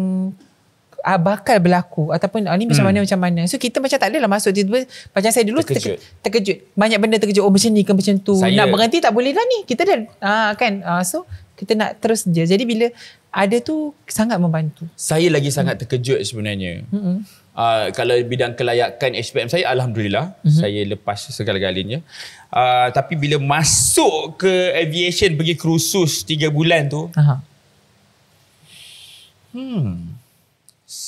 uh, bakal berlaku ataupun uh, ni macam hmm. mana macam mana so kita macam tak adalah masuk tiba-tiba macam saya dulu terkejut. Terke, terkejut banyak benda terkejut oh macam ni ke macam tu saya, nak berhenti tak boleh lah ni kita dah uh, kan uh, so kita nak terus je jadi bila ada tu sangat membantu saya lagi hmm. sangat terkejut sebenarnya hmm Uh, kalau bidang kelayakan SPM saya Alhamdulillah uh Saya lepas segala-galanya uh, Tapi bila masuk ke aviation Pergi kerusus 3 bulan tu uh Hmm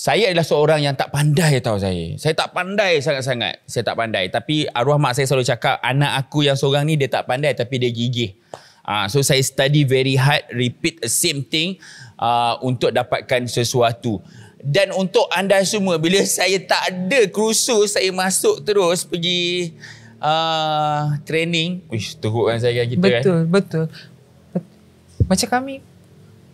saya adalah seorang yang tak pandai tahu saya. Saya tak pandai sangat-sangat. Saya tak pandai. Tapi arwah mak saya selalu cakap, anak aku yang seorang ni dia tak pandai tapi dia gigih. Uh, so saya study very hard, repeat the same thing uh, untuk dapatkan sesuatu. Dan untuk anda semua, bila saya tak ada kerusus, saya masuk terus pergi uh, training. Wih, teruk kan saya kan kita betul, eh. kan? Betul, betul. Macam kami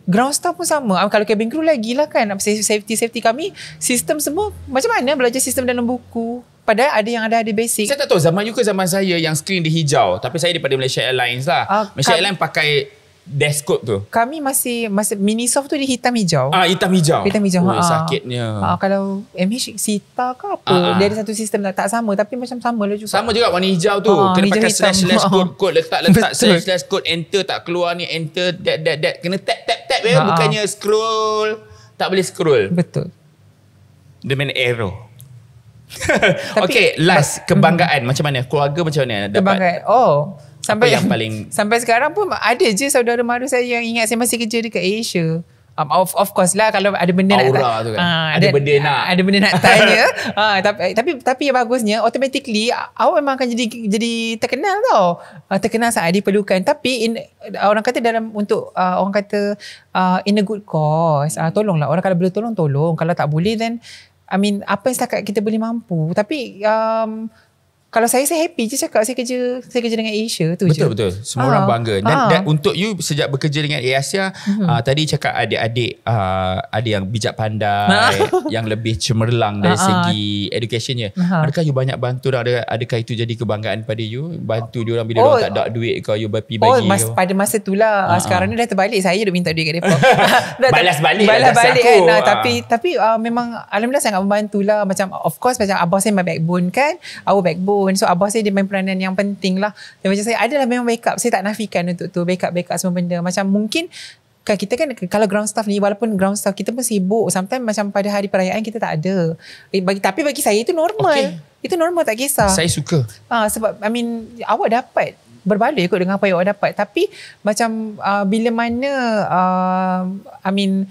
ground staff pun sama ah, kalau cabin crew lagi lah kan safety safety kami sistem semua macam mana belajar sistem dalam buku Padahal ada yang ada ada basic. Saya tak tahu zaman you ke zaman saya yang screen dia hijau. Tapi saya daripada Malaysia Airlines lah. Uh, Malaysia Airlines pakai dash code tu. Kami masih masih mini soft tu dia hitam hijau. Ah uh, hitam hijau. Hitam hijau. Oh, uh, sakitnya. Uh, kalau MH Sita ke apa. Uh, dia ada satu sistem tak lah. tak sama. Tapi macam sama lah juga. Sama juga warna hijau tu. Uh, kena hijau pakai hitam. slash slash code. code letak letak slash slash code. Enter tak keluar ni. Enter that that that. Kena tap tap type eh, bukannya scroll. Tak boleh scroll. Betul. Dia main arrow. Tapi, okay, last hmm. kebanggaan macam mana? Keluarga macam mana dapat? Kebanggaan. Oh, sampai yang paling sampai sekarang pun ada je saudara mara saya yang ingat saya masih kerja dekat Asia. Um, of of course lah kalau ada benda Aura nak tu kan. uh, ada, ada benda nak ada benda nak tanya uh, ah, tapi eh, tapi tapi yang bagusnya automatically awak memang akan jadi jadi terkenal tau uh, terkenal saat diperlukan tapi in orang kata dalam untuk uh, orang kata uh, in a good cause uh, tolonglah orang kalau boleh tolong tolong kalau tak boleh then i mean apa yang setakat kita boleh mampu tapi um, kalau saya saya happy je cakap saya kerja saya kerja dengan Asia tu betul, je. Betul betul. Semua orang ah, bangga. Dan, ah. dan untuk you sejak bekerja dengan Asia, uh-huh. uh, tadi cakap adik-adik uh, ada yang bijak pandai, yang lebih cemerlang dari uh segi educationnya. uh Adakah you banyak bantu dan ada adakah itu jadi kebanggaan pada you bantu dia orang bila oh. orang tak ada duit kau you bagi oh, bagi. mas, you. pada masa itulah. uh Sekarang ni dah terbalik saya je dah minta duit kat depa. balas balik. Lah balas, balas balik aku. kan. Uh-huh. Tapi tapi uh, memang alhamdulillah sangat membantulah macam of course macam abah saya my backbone kan. Our backbone pun so abah saya dia main peranan yang penting lah dan macam saya adalah memang backup saya tak nafikan untuk tu backup-backup semua benda macam mungkin kan kita kan kalau ground staff ni walaupun ground staff kita pun sibuk sometimes macam pada hari perayaan kita tak ada eh, bagi, tapi bagi saya itu normal okay. itu normal tak kisah saya suka ha, sebab I mean awak dapat berbaloi kot dengan apa yang awak dapat tapi macam uh, bila mana uh, I mean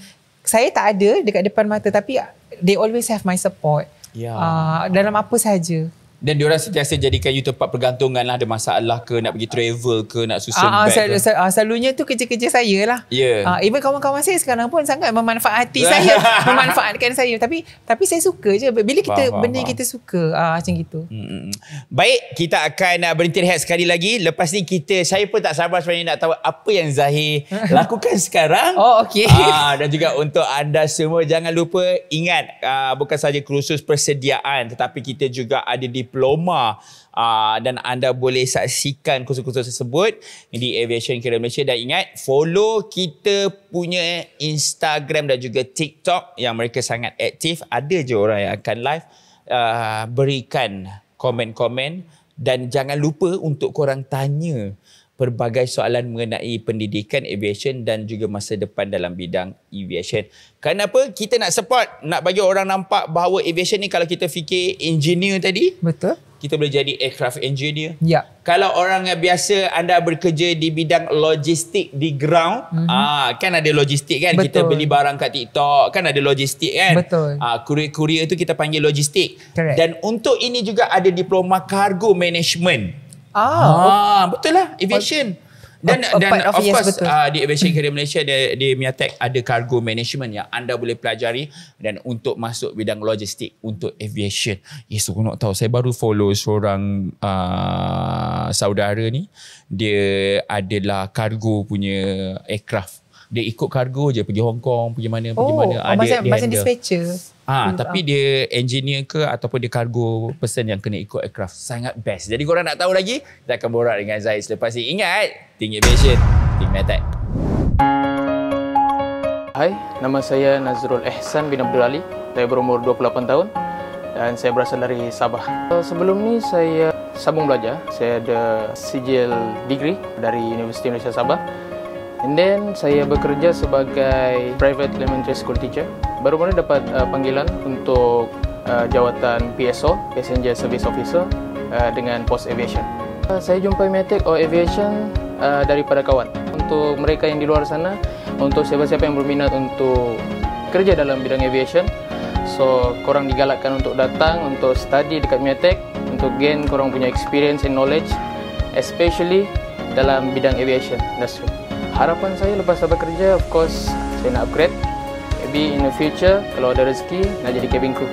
saya tak ada dekat depan mata tapi they always have my support yeah. Ya. uh, dalam apa sahaja dan diorang sentiasa jadikan you tempat pergantungan lah ada masalah ke nak pergi travel ke nak susun uh, ah, ah, bag ke. Sel- uh, selalunya tu kerja-kerja saya lah yeah. uh, even kawan-kawan saya sekarang pun sangat memanfaat saya memanfaatkan saya tapi tapi saya suka je bila kita bah, benda bah. kita suka uh, macam gitu hmm. baik kita akan berhenti rehat sekali lagi lepas ni kita saya pun tak sabar sebenarnya nak tahu apa yang Zahir lakukan sekarang oh ok uh, dan juga untuk anda semua jangan lupa ingat uh, bukan saja kursus persediaan tetapi kita juga ada di diploma aa, ah, dan anda boleh saksikan kursus-kursus tersebut di Aviation Career Malaysia dan ingat follow kita punya Instagram dan juga TikTok yang mereka sangat aktif ada je orang yang akan live aa, ah, berikan komen-komen dan jangan lupa untuk korang tanya Berbagai soalan mengenai pendidikan aviation dan juga masa depan dalam bidang aviation. Kenapa kita nak support, nak bagi orang nampak bahawa aviation ni kalau kita fikir engineer tadi. Betul. Kita boleh jadi aircraft engineer. Ya. Kalau orang yang biasa anda bekerja di bidang logistik di ground. Mm-hmm. Aa, ah, kan ada logistik kan. Betul. Kita beli barang kat TikTok. Kan ada logistik kan. Betul. Aa, ah, kurier-kurier tu kita panggil logistik. Correct. Dan untuk ini juga ada diploma cargo management. Ah, ha, betul lah aviation. Dan a, dan of, of course yes, uh, ah, di aviation career Malaysia di, di Miatek ada cargo management yang anda boleh pelajari dan untuk masuk bidang logistik untuk aviation. Yes, ya, aku nak tahu. Saya baru follow seorang uh, saudara ni. Dia adalah cargo punya aircraft. Dia ikut cargo je pergi Hong Kong, pergi mana, oh, pergi mana. Oh, masa, masa dispatcher. Ha, hmm. tapi dia engineer ke ataupun dia cargo person yang kena ikut aircraft sangat best. Jadi korang nak tahu lagi, kita akan borak dengan Zaid selepas ini. Ingat, tinggi passion, tinggi metat. Hai, nama saya Nazrul Ehsan bin Abdul Ali. Saya berumur 28 tahun dan saya berasal dari Sabah. Eh, sebelum ni saya sambung belajar. Saya ada sijil degree dari Universiti Malaysia Sabah. And then saya bekerja sebagai private elementary school teacher. Baru-baru dapat uh, panggilan untuk uh, jawatan PSO, Passenger Service Officer uh, dengan Post Aviation. Uh, saya jumpa Matic or Aviation uh, daripada kawan. Untuk mereka yang di luar sana, untuk siapa-siapa yang berminat untuk kerja dalam bidang aviation, so korang digalakkan untuk datang untuk study dekat Matic untuk gain korang punya experience and knowledge especially dalam bidang aviation industry harapan saya lepas dapat kerja of course saya nak upgrade maybe in the future kalau ada rezeki nak jadi cabin crew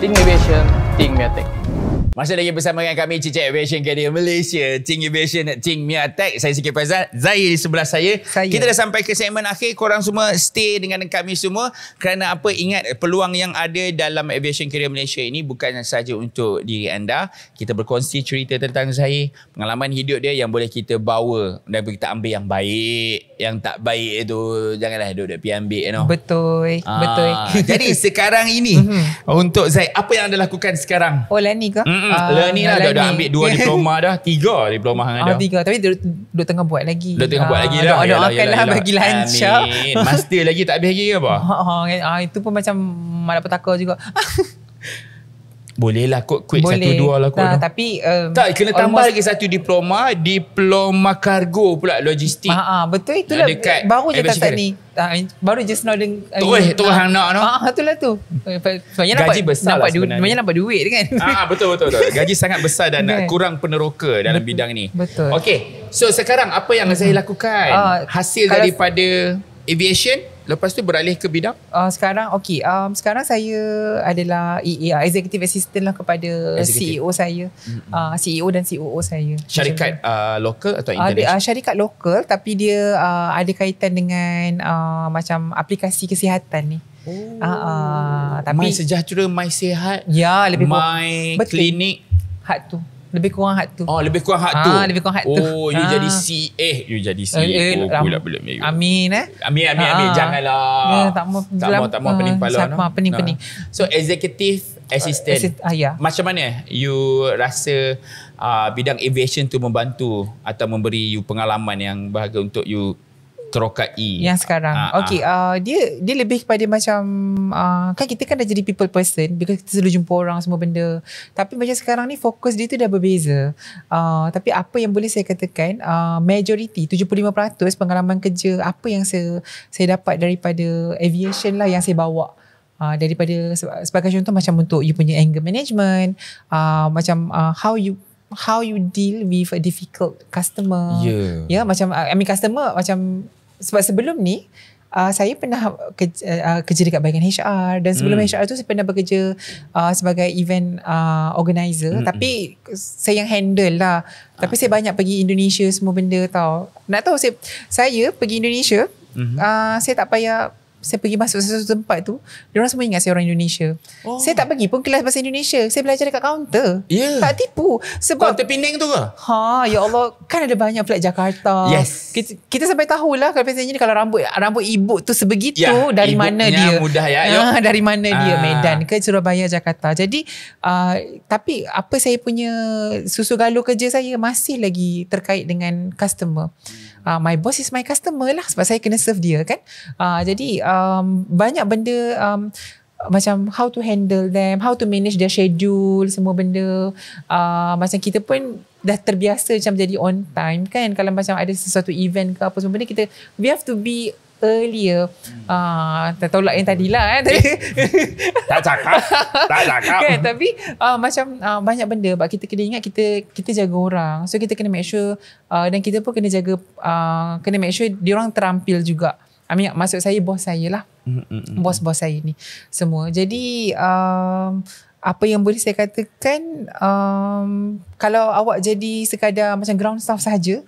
think aviation think meatek thank masih lagi bersama dengan kami Cicek Aviation Career Malaysia Ting Aviation Ting Mia Tech Saya Sikit Faizal Zahir di sebelah saya. saya Kita dah sampai ke segmen akhir Korang semua stay dengan kami semua Kerana apa ingat peluang yang ada Dalam Aviation Career Malaysia ini Bukan sahaja untuk diri anda Kita berkongsi cerita tentang Zahir Pengalaman hidup dia yang boleh kita bawa Dan kita ambil yang baik Yang tak baik itu Janganlah duduk-duduk pergi ambil you know? Betul Aa, ah, Betul Jadi sekarang ini mhm. Untuk Zahir Apa yang anda lakukan sekarang? Oh lah ni ke? Mm-mm. Hmm. Uh, ni lah dah, dah ambil dua diploma dah. Tiga diploma hang dah. Oh, tiga. Tapi duduk, duduk tengah buat lagi. Duduk tengah buat lagi ah, lah. Doa, doa yalah, yalah, lah bagi lancar. Amin. Master lagi tak habis lagi ke apa? Ah, itu pun macam malapetaka juga. Boleh lah kot quick Boleh. satu dua lah kot. Tak, tapi um, tak kena tambah lagi satu diploma, diploma kargo pula logistik. Ha betul itulah dekat baru je tak ni. Ah, baru just now dengan Terus terus hang nak noh. Ha itulah tu. Eh, sebenarnya nampak Gaji besar nampak lah sebenarnya. Du, nampak duit kan. Ha betul betul betul. Gaji sangat besar dan okay. kurang peneroka dalam bidang ni. Betul. Okey. So sekarang apa yang saya lakukan? Uh, hasil daripada aviation Lepas tu beralih ke bidang? Uh, sekarang okay. Um, sekarang saya adalah EA, executive assistant lah kepada executive. CEO saya. Mm-hmm. Uh, ah, CEO dan COO saya. Syarikat uh, lokal atau international? Uh, syarikat lokal tapi dia uh, ada kaitan dengan uh, macam aplikasi kesihatan ni. Oh. Uh, uh, tapi, my sejahtera, my sihat. Ya, lebih my klinik. Hak tu. Lebih kurang hak tu. Oh, lebih kurang hak ah, tu. Ah, lebih kurang hak oh, tu. Oh, you ha. jadi CA, you jadi CA. Uh, eh, eh, oh, pula pula Amin eh. Amin, amin, ha. amin, amin. janganlah. Ya, yeah, tak mau tak mau tak mau pening pala. Tak mau pening pening. So, executive assistant. assist, uh, yeah. Macam mana you rasa uh, bidang aviation tu membantu atau memberi you pengalaman yang berharga untuk you trokai e. yang sekarang uh, okey uh, dia dia lebih kepada macam uh, kan kita kan dah jadi people person because kita selalu jumpa orang semua benda tapi macam sekarang ni fokus dia tu dah berbeza uh, tapi apa yang boleh saya katakan uh, majority 75% pengalaman kerja apa yang saya saya dapat daripada aviation lah yang saya bawa Uh, daripada sebagai contoh macam untuk you punya anger management uh, macam uh, how you how you deal with a difficult customer ya yeah. yeah, macam uh, I mean customer macam sebab sebelum ni Uh, saya pernah kerja, uh, kerja dekat bahagian HR dan sebelum hmm. HR tu saya pernah bekerja uh, sebagai event uh, organizer hmm. tapi saya yang handle lah ah. tapi saya banyak pergi Indonesia semua benda tau nak tahu saya, saya pergi Indonesia hmm. uh, saya tak payah saya pergi masuk satu tempat tu, dia orang semua ingat saya orang Indonesia. Oh. Saya tak pergi pun kelas bahasa Indonesia. Saya belajar dekat kaunter. Yeah. Tak tipu. Sebab kaunter Penang tu ke? Ha, ya Allah, kan ada banyak flat Jakarta. Yes. Kita, kita sampai tahulah kalau biasanya kalau rambut rambut ibu tu sebegitu yeah. dari mana dia? Mudah ya. Ha, dari mana dia? Ah. Medan ke Surabaya Jakarta. Jadi, uh, tapi apa saya punya susu galuh kerja saya masih lagi terkait dengan customer. Hmm uh, my boss is my customer lah sebab saya kena serve dia kan uh, jadi um, banyak benda um, macam how to handle them how to manage their schedule semua benda uh, macam kita pun dah terbiasa macam jadi on time kan kalau macam ada sesuatu event ke apa semua benda kita we have to be earlier. Hmm. Ah, tak tahu lah yang tadilah eh. Tadi. tak cakap. Tak cakap. Okay, tapi uh, macam uh, banyak benda sebab kita kena ingat kita kita jaga orang. So kita kena make sure uh, dan kita pun kena jaga uh, kena make sure dia orang terampil juga. I mean, maksud saya bos saya lah. Hmm. hmm, hmm. Bos-bos saya ni semua. Jadi um, apa yang boleh saya katakan um, kalau awak jadi sekadar macam ground staff saja.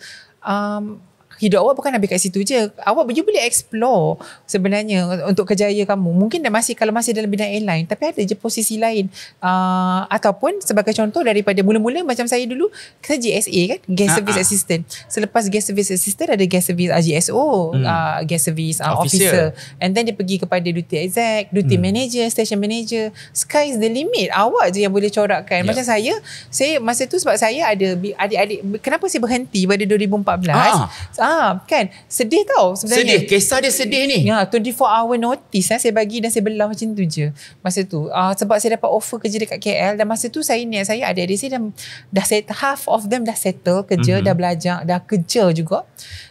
um, hidup awak bukan habis kat situ je. Awak you boleh explore sebenarnya untuk kejayaan kamu. Mungkin dah masih kalau masih dalam bidang airline tapi ada je posisi lain. Uh, ataupun sebagai contoh daripada mula-mula macam saya dulu kerja GSA kan, guest uh-huh. Ah, service ah. assistant. Selepas guest service assistant ada guest service GSO, hmm. uh, guest service uh, officer. officer. And then dia pergi kepada duty exec, duty hmm. manager, station manager. Sky is the limit. Awak je yang boleh corakkan. Yep. Macam ya. saya, saya masa tu sebab saya ada adik-adik kenapa saya berhenti pada 2014? Ah. Uh-huh. uh Ah, kan? Sedih tau sebenarnya. Sedih. Kisah dia sedih ni. Ya, 24 hour notice. Eh. Saya bagi dan saya belah macam tu je. Masa tu. Uh, sebab saya dapat offer kerja dekat KL. Dan masa tu saya ni saya ada adik saya dah, dah set, half of them dah settle kerja. Mm-hmm. Dah belajar. Dah kerja juga.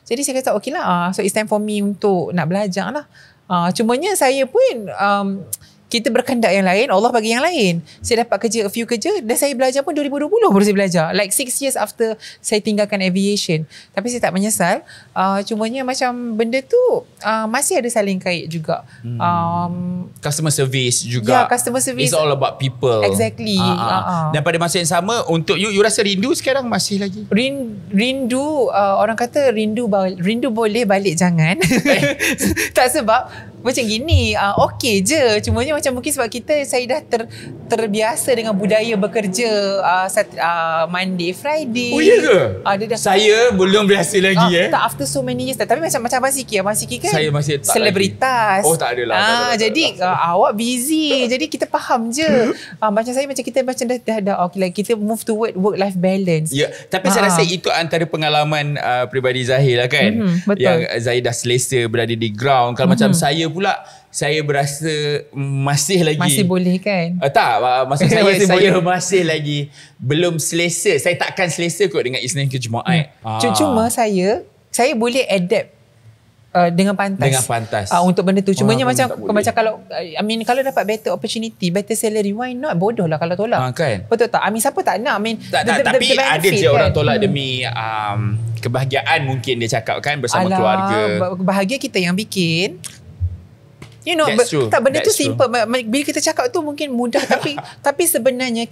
Jadi saya kata okey Uh, lah, ah, so it's time for me untuk nak belajar lah. Uh, cumanya saya pun um, kita berkendak yang lain Allah bagi yang lain saya dapat kerja a few kerja dan saya belajar pun 2020 baru saya belajar like 6 years after saya tinggalkan aviation tapi saya tak menyesal uh, cumanya macam benda tu uh, masih ada saling kait juga hmm. um, customer service juga yeah, customer service it's all about people exactly uh-huh. Uh-huh. dan pada masa yang sama untuk you you rasa rindu sekarang masih lagi rindu uh, orang kata rindu rindu boleh balik jangan tak sebab macam gini uh, okey je cuma ni macam mungkin sebab kita saya dah ter, terbiasa dengan budaya bekerja uh, sat, uh, Monday Friday oh ya ke uh, dia dah, saya belum biasa lagi uh, eh tak after so many years tapi macam macam Abang Siki Abang Siki kan saya masih tak selebritas lagi. oh tak adalah, uh, tak adalah jadi tak adalah. Uh, awak busy jadi kita faham je uh, macam saya macam kita macam dah dah, dah okay, like, kita move toward work life balance ya tapi uh. saya rasa itu antara pengalaman uh, peribadi Zahir lah kan mm-hmm, betul. yang Zahir dah selesa berada di ground kalau mm-hmm. macam saya pula saya berasa masih lagi masih boleh kan uh, tak ah, maksud saya masih saya boleh. masih lagi belum selesa saya takkan selesa kot dengan Isnin ke Jumaat hmm. ah. cuma saya saya boleh adapt uh, dengan pantas dengan pantas uh, untuk benda tu cumanya macam macam kalau i mean kalau dapat better opportunity better salary why not bodoh lah kalau tolak ah, kan? betul tak i mean siapa tak nak i mean tak, the, tak, the, tapi the ada je kan? orang tolak hmm. demi um, kebahagiaan mungkin dia cakap kan bersama Alah, keluarga bahagia kita yang bikin You know, b- tak benda That's tu simple. True. Bila kita cakap tu mungkin mudah tapi tapi sebenarnya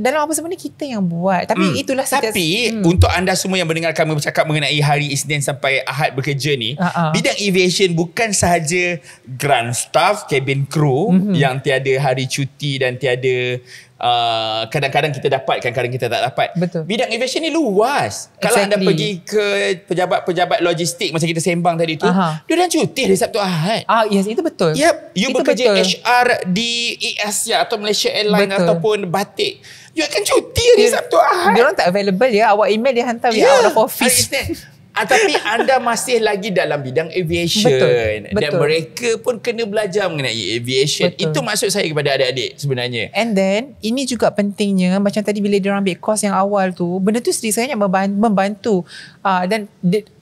dalam apa sebenarnya kita yang buat. Tapi mm. itulah setiap, Tapi mm. untuk anda semua yang mendengar kami bercakap mengenai hari Isnin sampai Ahad bekerja ni, uh-uh. bidang aviation bukan sahaja ground staff, cabin crew mm-hmm. yang tiada hari cuti dan tiada uh, kadang-kadang kita dapat kadang-kadang kita tak dapat Betul. bidang aviation ni luas exactly. kalau anda pergi ke pejabat-pejabat logistik masa kita sembang tadi tu dia dah cuti hari Sabtu Ahad ah yes itu betul yep you itu bekerja betul. HR di e ya, atau Malaysia Airline betul. ataupun Batik you akan cuti hari dia, Sabtu Ahad dia orang tak available ya awak email dia hantar yeah. awak dah office Ah, tapi anda masih lagi dalam bidang aviation betul, betul. dan mereka pun kena belajar mengenai aviation. Betul. Itu maksud saya kepada adik-adik sebenarnya. And then ini juga pentingnya macam tadi bila dia orang ambil course yang awal tu, benda tu sebenarnya membantu uh, dan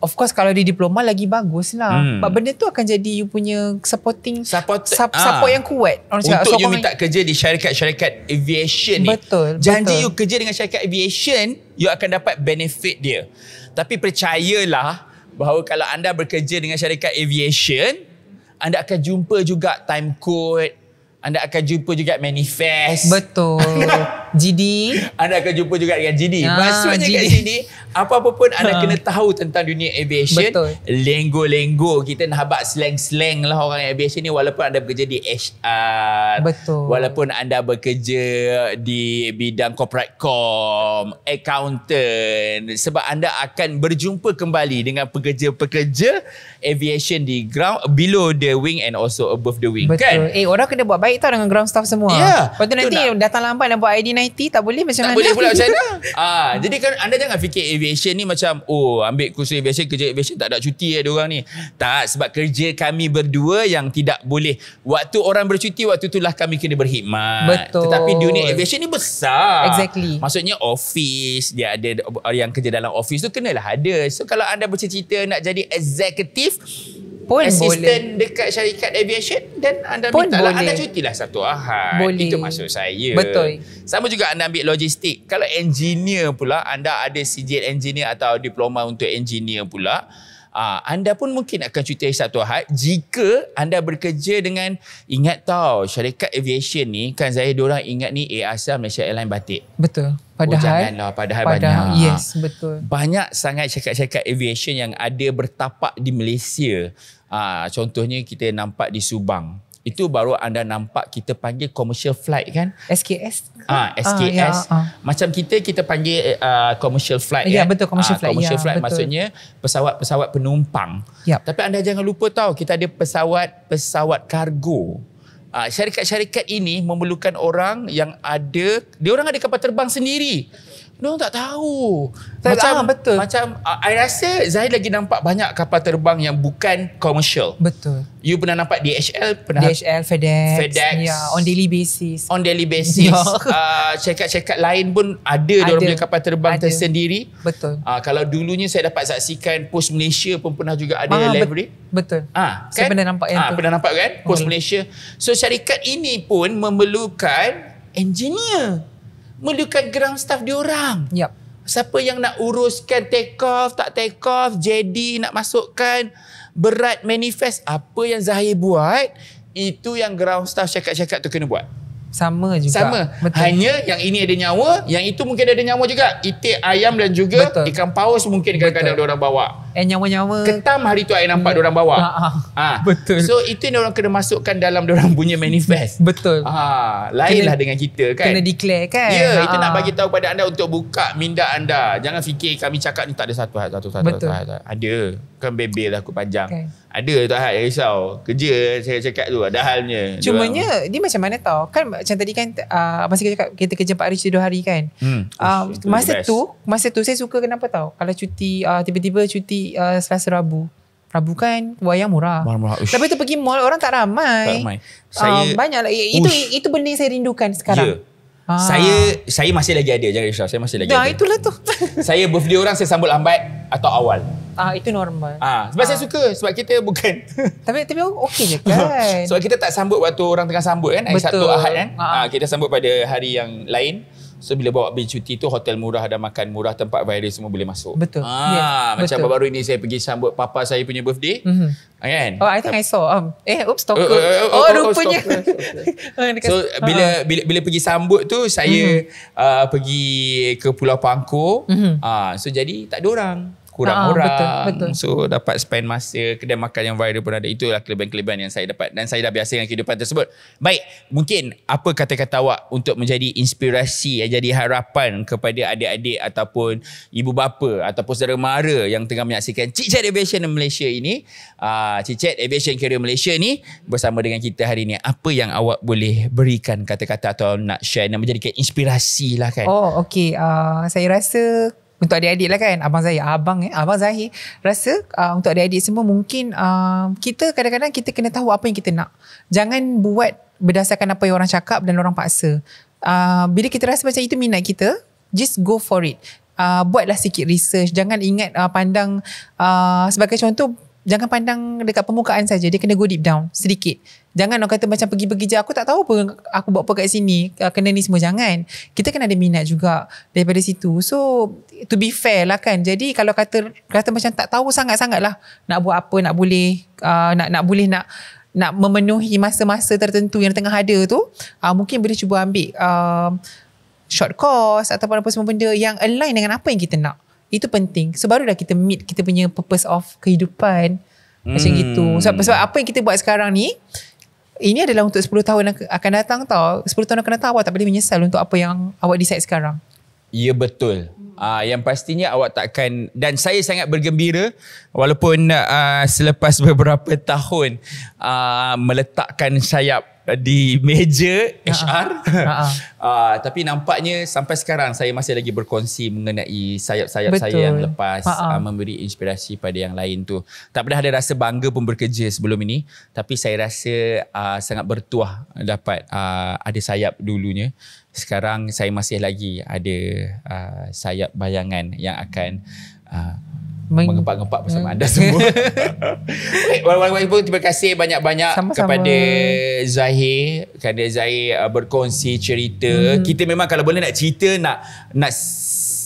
of course kalau di diploma lagi baguslah. Hmm. Benda tu akan jadi you punya supporting support sup, ah. support yang kuat. Orang Untuk so you minta y- kerja di syarikat-syarikat aviation betul, ni. Betul. Janji betul. you kerja dengan syarikat aviation, you akan dapat benefit dia. Tapi percayalah bahawa kalau anda bekerja dengan syarikat aviation, anda akan jumpa juga time code, anda akan jumpa juga manifest. Betul. GD. Anda akan jumpa juga dengan GD. Ah, Maksudnya GD. kat sini, apa-apa pun anda ah. kena tahu tentang dunia aviation. Betul. Lenggo-lenggo. Kita nak habak slang-slang lah orang aviation ni walaupun anda bekerja di HR. Betul. Walaupun anda bekerja di bidang corporate com, accountant. Sebab anda akan berjumpa kembali dengan pekerja-pekerja aviation di ground below the wing and also above the wing. Betul. Kan? Eh, orang kena buat baik tau dengan ground staff semua. Ya. Yeah, Lepas tu nanti nak. datang lambat nak buat ID 19. 190 tak boleh macam tak mana? Tak boleh pula macam mana? ah, jadi kan anda jangan fikir aviation ni macam oh ambil kursus aviation kerja aviation tak ada cuti eh diorang ni. Tak sebab kerja kami berdua yang tidak boleh waktu orang bercuti waktu itulah kami kena berkhidmat. Betul. Tetapi dunia aviation ni besar. Exactly. Maksudnya office dia ada yang kerja dalam office tu kenalah ada. So kalau anda bercita-cita nak jadi executive pun assistant boleh. dekat syarikat aviation dan anda pun minta boleh. lah anda cuti lah satu ahad boleh. itu maksud saya betul sama juga anda ambil logistik kalau engineer pula anda ada sijil engineer atau diploma untuk engineer pula Uh, anda pun mungkin akan cuti hari Sabtu Ahad jika anda bekerja dengan ingat tahu syarikat aviation ni kan saya orang ingat ni Asia Malaysia Airline Batik. Betul. Padahal, oh, janganlah, padahal, padahal banyak. Ah. Yes, betul. Banyak sangat syarikat-syarikat aviation yang ada bertapak di Malaysia. Uh, contohnya kita nampak di Subang itu baru anda nampak kita panggil commercial flight kan SKS ah ha, ah, ya, SKS uh, yeah, uh. macam kita kita panggil uh, commercial flight ya yeah, kan? betul commercial ha, flight commercial yeah, flight betul. maksudnya pesawat-pesawat penumpang yep. Ya. tapi anda jangan lupa tahu kita ada pesawat-pesawat kargo ha, syarikat-syarikat ini memerlukan orang yang ada dia orang ada kapal terbang sendiri mereka tak tahu. Saya macam ah, betul. Macam uh, I rasa Zahid lagi nampak banyak kapal terbang yang bukan commercial. Betul. You pernah nampak DHL, pernah DHL, FedEx, FedEx. Yeah, on daily basis. On daily ya. basis. Ah, cekat-cekat lain pun ada, ada. dalam kapal terbang ada. tersendiri. Betul. uh, kalau dulunya saya dapat saksikan Post Malaysia pun pernah juga ada ah, livery. Betul. Ah, uh, kan? pernah nampak yang uh, tu. pernah nampak kan? Post okay. Hmm. Malaysia. So syarikat ini pun memerlukan engineer. Melukat ground staff diorang. Yep. Siapa yang nak uruskan take off, tak take off, JD nak masukkan berat manifest. Apa yang Zahir buat, itu yang ground staff cakap-cakap tu kena buat. Sama juga. Sama. Betul. Hanya yang ini ada nyawa, yang itu mungkin ada nyawa juga. Itik ayam dan juga Betul. ikan paus mungkin kadang-kadang orang bawa. Eh nyawa-nyawa Ketam hari tu Saya nampak orang bawa ha, ha. ha. Betul So itu yang orang kena masukkan Dalam orang punya manifest Betul ha. Lainlah dengan kita kan Kena declare kan Ya ha. itu nak bagi tahu kepada anda Untuk buka minda anda Jangan fikir kami cakap ni Tak ada satu hal satu, satu, Betul satu, satu, satu. Ada Kan bebel lah aku panjang okay. Ada tak hal yang risau Kerja saya cakap tu Ada halnya Cumanya dia, macam mana tau Kan macam tadi kan uh, Masa kita cakap Kita kerja 4 hari Cuti 2 hari kan hmm. uh, Masa tu Masa tu saya suka kenapa tau Kalau cuti uh, Tiba-tiba cuti uh, Selasa Rabu. Rabu kan wayang murah. murah Tapi tu pergi mall orang tak ramai. Tak ramai. Ah, saya um, banyaklah itu ush. itu benda yang saya rindukan sekarang. Yeah. Ya. Ha. Saya saya masih lagi ada jangan risau. Saya masih lagi nah, ada. Ya itulah tu. saya birthday orang saya sambut lambat atau awal. Ah itu normal. Ah sebab ah. saya suka sebab kita bukan. tapi tapi okey je kan. sebab kita tak sambut waktu orang tengah sambut kan. Hari Betul. Sabtu Ahad kan. Ah. ah kita sambut pada hari yang lain. So bila bawa bil cuti tu hotel murah ada makan murah tempat virus semua boleh masuk. Betul. Ah yeah. macam Betul. baru ini saya pergi sambut papa saya punya birthday. Mhm. Ah, kan? Oh I think I saw. Um, eh oops stop. Uh, uh, uh, oh, oh rupanya. Oh, so bila uh-huh. bila bila pergi sambut tu saya mm-hmm. uh, pergi ke Pulau Pangkor. mm-hmm. uh, so jadi tak ada orang kurang uh, ah, orang betul, betul. so dapat spend masa kedai makan yang viral pun ada itulah kelebihan-kelebihan yang saya dapat dan saya dah biasa dengan kehidupan tersebut baik mungkin apa kata-kata awak untuk menjadi inspirasi yang jadi harapan kepada adik-adik ataupun ibu bapa ataupun saudara mara yang tengah menyaksikan Cicat Aviation Malaysia ini uh, ah, Cicat Aviation Career Malaysia ni bersama dengan kita hari ini apa yang awak boleh berikan kata-kata atau nak share nak menjadikan inspirasi lah kan oh ok uh, ah, saya rasa untuk adik-adik lah kan abang Zahir abang eh abang Zahir rasa uh, untuk adik-adik semua mungkin uh, kita kadang-kadang kita kena tahu apa yang kita nak jangan buat berdasarkan apa yang orang cakap dan orang paksa uh, bila kita rasa macam itu minat kita just go for it uh, buatlah sikit research jangan ingat uh, pandang uh, sebagai contoh jangan pandang dekat permukaan saja dia kena go deep down sedikit Jangan orang kata macam pergi-pergi je aku tak tahu apa aku buat apa kat sini ah, kena ni semua jangan. Kita kena ada minat juga daripada situ. So to be fair lah kan. Jadi kalau kata kata macam tak tahu sangat-sangat lah nak buat apa nak boleh uh, nak nak boleh nak nak memenuhi masa-masa tertentu yang tengah ada tu uh, mungkin boleh cuba ambil uh, short course atau apa semua benda yang align dengan apa yang kita nak. Itu penting. So barulah kita meet kita punya purpose of kehidupan. Macam hmm. gitu. Sebab, sebab apa yang kita buat sekarang ni, ini adalah untuk 10 tahun akan datang tau. 10 tahun akan datang awak tak boleh menyesal untuk apa yang awak decide sekarang. Ya betul. Uh, yang pastinya awak takkan dan saya sangat bergembira walaupun uh, selepas beberapa tahun uh, meletakkan sayap di meja HR. Ha-ha. Ha-ha. uh, tapi nampaknya sampai sekarang saya masih lagi berkongsi mengenai sayap-sayap saya yang lepas uh, memberi inspirasi pada yang lain tu. Tak pernah ada rasa bangga pun bekerja sebelum ini, tapi saya rasa uh, sangat bertuah dapat uh, ada sayap dulunya. Sekarang saya masih lagi ada uh, sayap bayangan yang akan uh, mengempak ngempat bersama hmm. anda semua. Baik, Walaupun pun terima kasih banyak-banyak kepada Zahir kerana Zahir uh, berkongsi cerita. Hmm. Kita memang kalau boleh nak cerita nak nak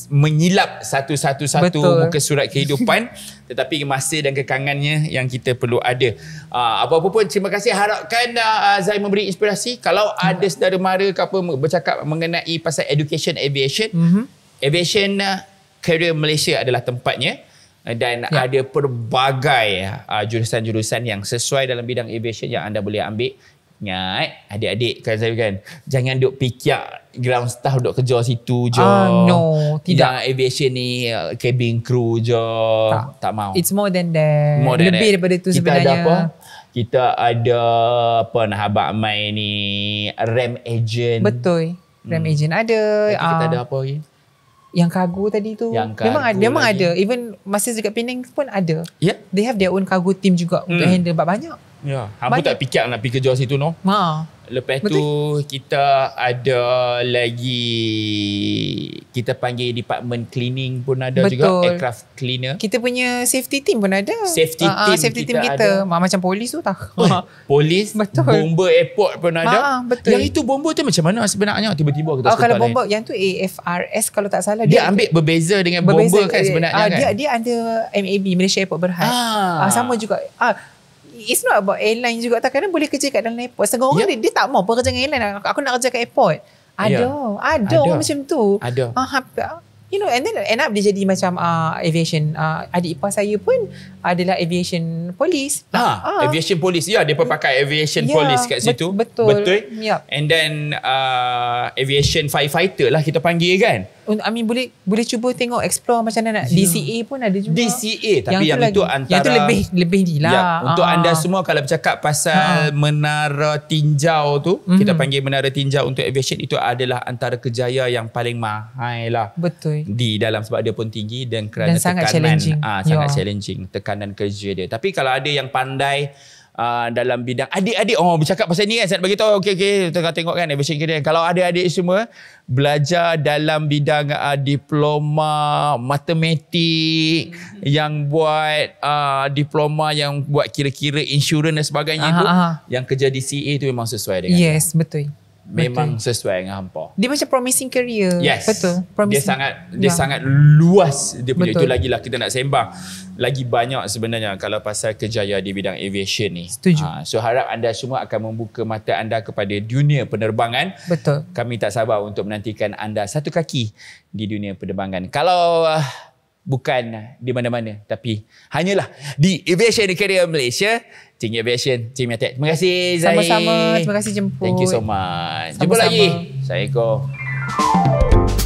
menyilap satu-satu satu, satu, satu muka surat kehidupan tetapi masa dan kekangannya yang kita perlu ada. Uh, apa-apa pun terima kasih harapkan uh, uh Zai memberi inspirasi kalau hmm. ada saudara mara ke apa bercakap mengenai pasal education aviation. Hmm. Aviation uh, career Malaysia adalah tempatnya. Eh, dan ya. ada pelbagai uh, jurusan-jurusan yang sesuai dalam bidang aviation yang anda boleh ambil ingat adik-adik kan saya kan jangan duk pikir ground staff duk kerja situ je uh, no tidak Dan aviation ni eh, cabin crew je tak, tak mau it's more than that more than lebih that. daripada tu kita sebenarnya kita ada apa kita ada apa nak habaq mai ni ram agent betul ram hmm. agent ada kita uh, ada apa lagi yang kargo tadi tu yang kargo memang ada memang ada even masih dekat Penang pun ada yeah. they have their own cargo team juga hmm. untuk handle banyak ya yeah. aku tak fikir nak pergi kerja situ no ha Lepas Betul. tu kita ada lagi kita panggil department cleaning pun ada Betul. juga aircraft cleaner. Kita punya safety team pun ada. Safety uh, team, safety kita, team kita, kita ada. Macam polis tu tak. polis, Betul. bomba airport pun ada. Ah, betul. Yang itu bomba tu macam mana sebenarnya tiba-tiba kita oh, Kalau bomba lain. yang tu AFRS kalau tak salah dia, dia ambil berbeza dengan berbeza, bomba kan sebenarnya uh, kan. Dia dia ada MAB Malaysia Airport Berhad. Ah. Uh, sama juga. uh, it's not about airline juga tau. Kadang boleh kerja kat dalam airport. Setengah orang yeah. dia, dia tak mau pun kerja dengan airline. Aku nak kerja kat airport. Ya. Ada. Yeah. Ada, macam tu. Ada. Uh, you know and then end up dia jadi macam uh, aviation uh, adik ipar saya pun adalah aviation police ha, uh. aviation police ya dia pun pakai aviation yeah, police kat situ betul betul yep. and then uh, aviation firefighter lah kita panggil kan I mean boleh boleh cuba tengok explore macam mana nak yeah. DCA pun ada juga DCA tapi yang, yang itu lagi, antara yang itu lebih lebih ni lah yep, untuk anda semua kalau bercakap pasal uh. menara tinjau tu mm-hmm. kita mhm. panggil menara tinjau untuk aviation itu adalah antara kejayaan yang paling mahal lah betul di dalam sebab dia pun tinggi dan kerana dan sangat tekanan ah ha, sangat Yo. challenging tekanan kerja dia tapi kalau ada yang pandai Uh, dalam bidang adik-adik oh bercakap pasal ni kan saya nak bagi tahu okey okey tengah tengok kan evaluation kita kalau ada adik semua belajar dalam bidang uh, diploma matematik hmm. yang buat uh, diploma yang buat kira-kira insurans dan sebagainya aha, tu aha. yang kerja di CA tu memang sesuai dengan yes dia. betul memang okay. sesuai dengan hampa. Dia macam promising career. Yes. Betul. Promising. Dia sangat dia ya. sangat luas dia punya Betul. itu lagi lah kita nak sembang. Lagi banyak sebenarnya kalau pasal kejayaan di bidang aviation ni. Setuju. Ha, so harap anda semua akan membuka mata anda kepada dunia penerbangan. Betul. Kami tak sabar untuk menantikan anda satu kaki di dunia penerbangan. Kalau uh, bukan di mana-mana tapi hanyalah di Aviation Career Malaysia Team Aviation Team Yatek terima kasih Zain sama-sama terima kasih jemput thank you so much sama-sama. jumpa lagi Assalamualaikum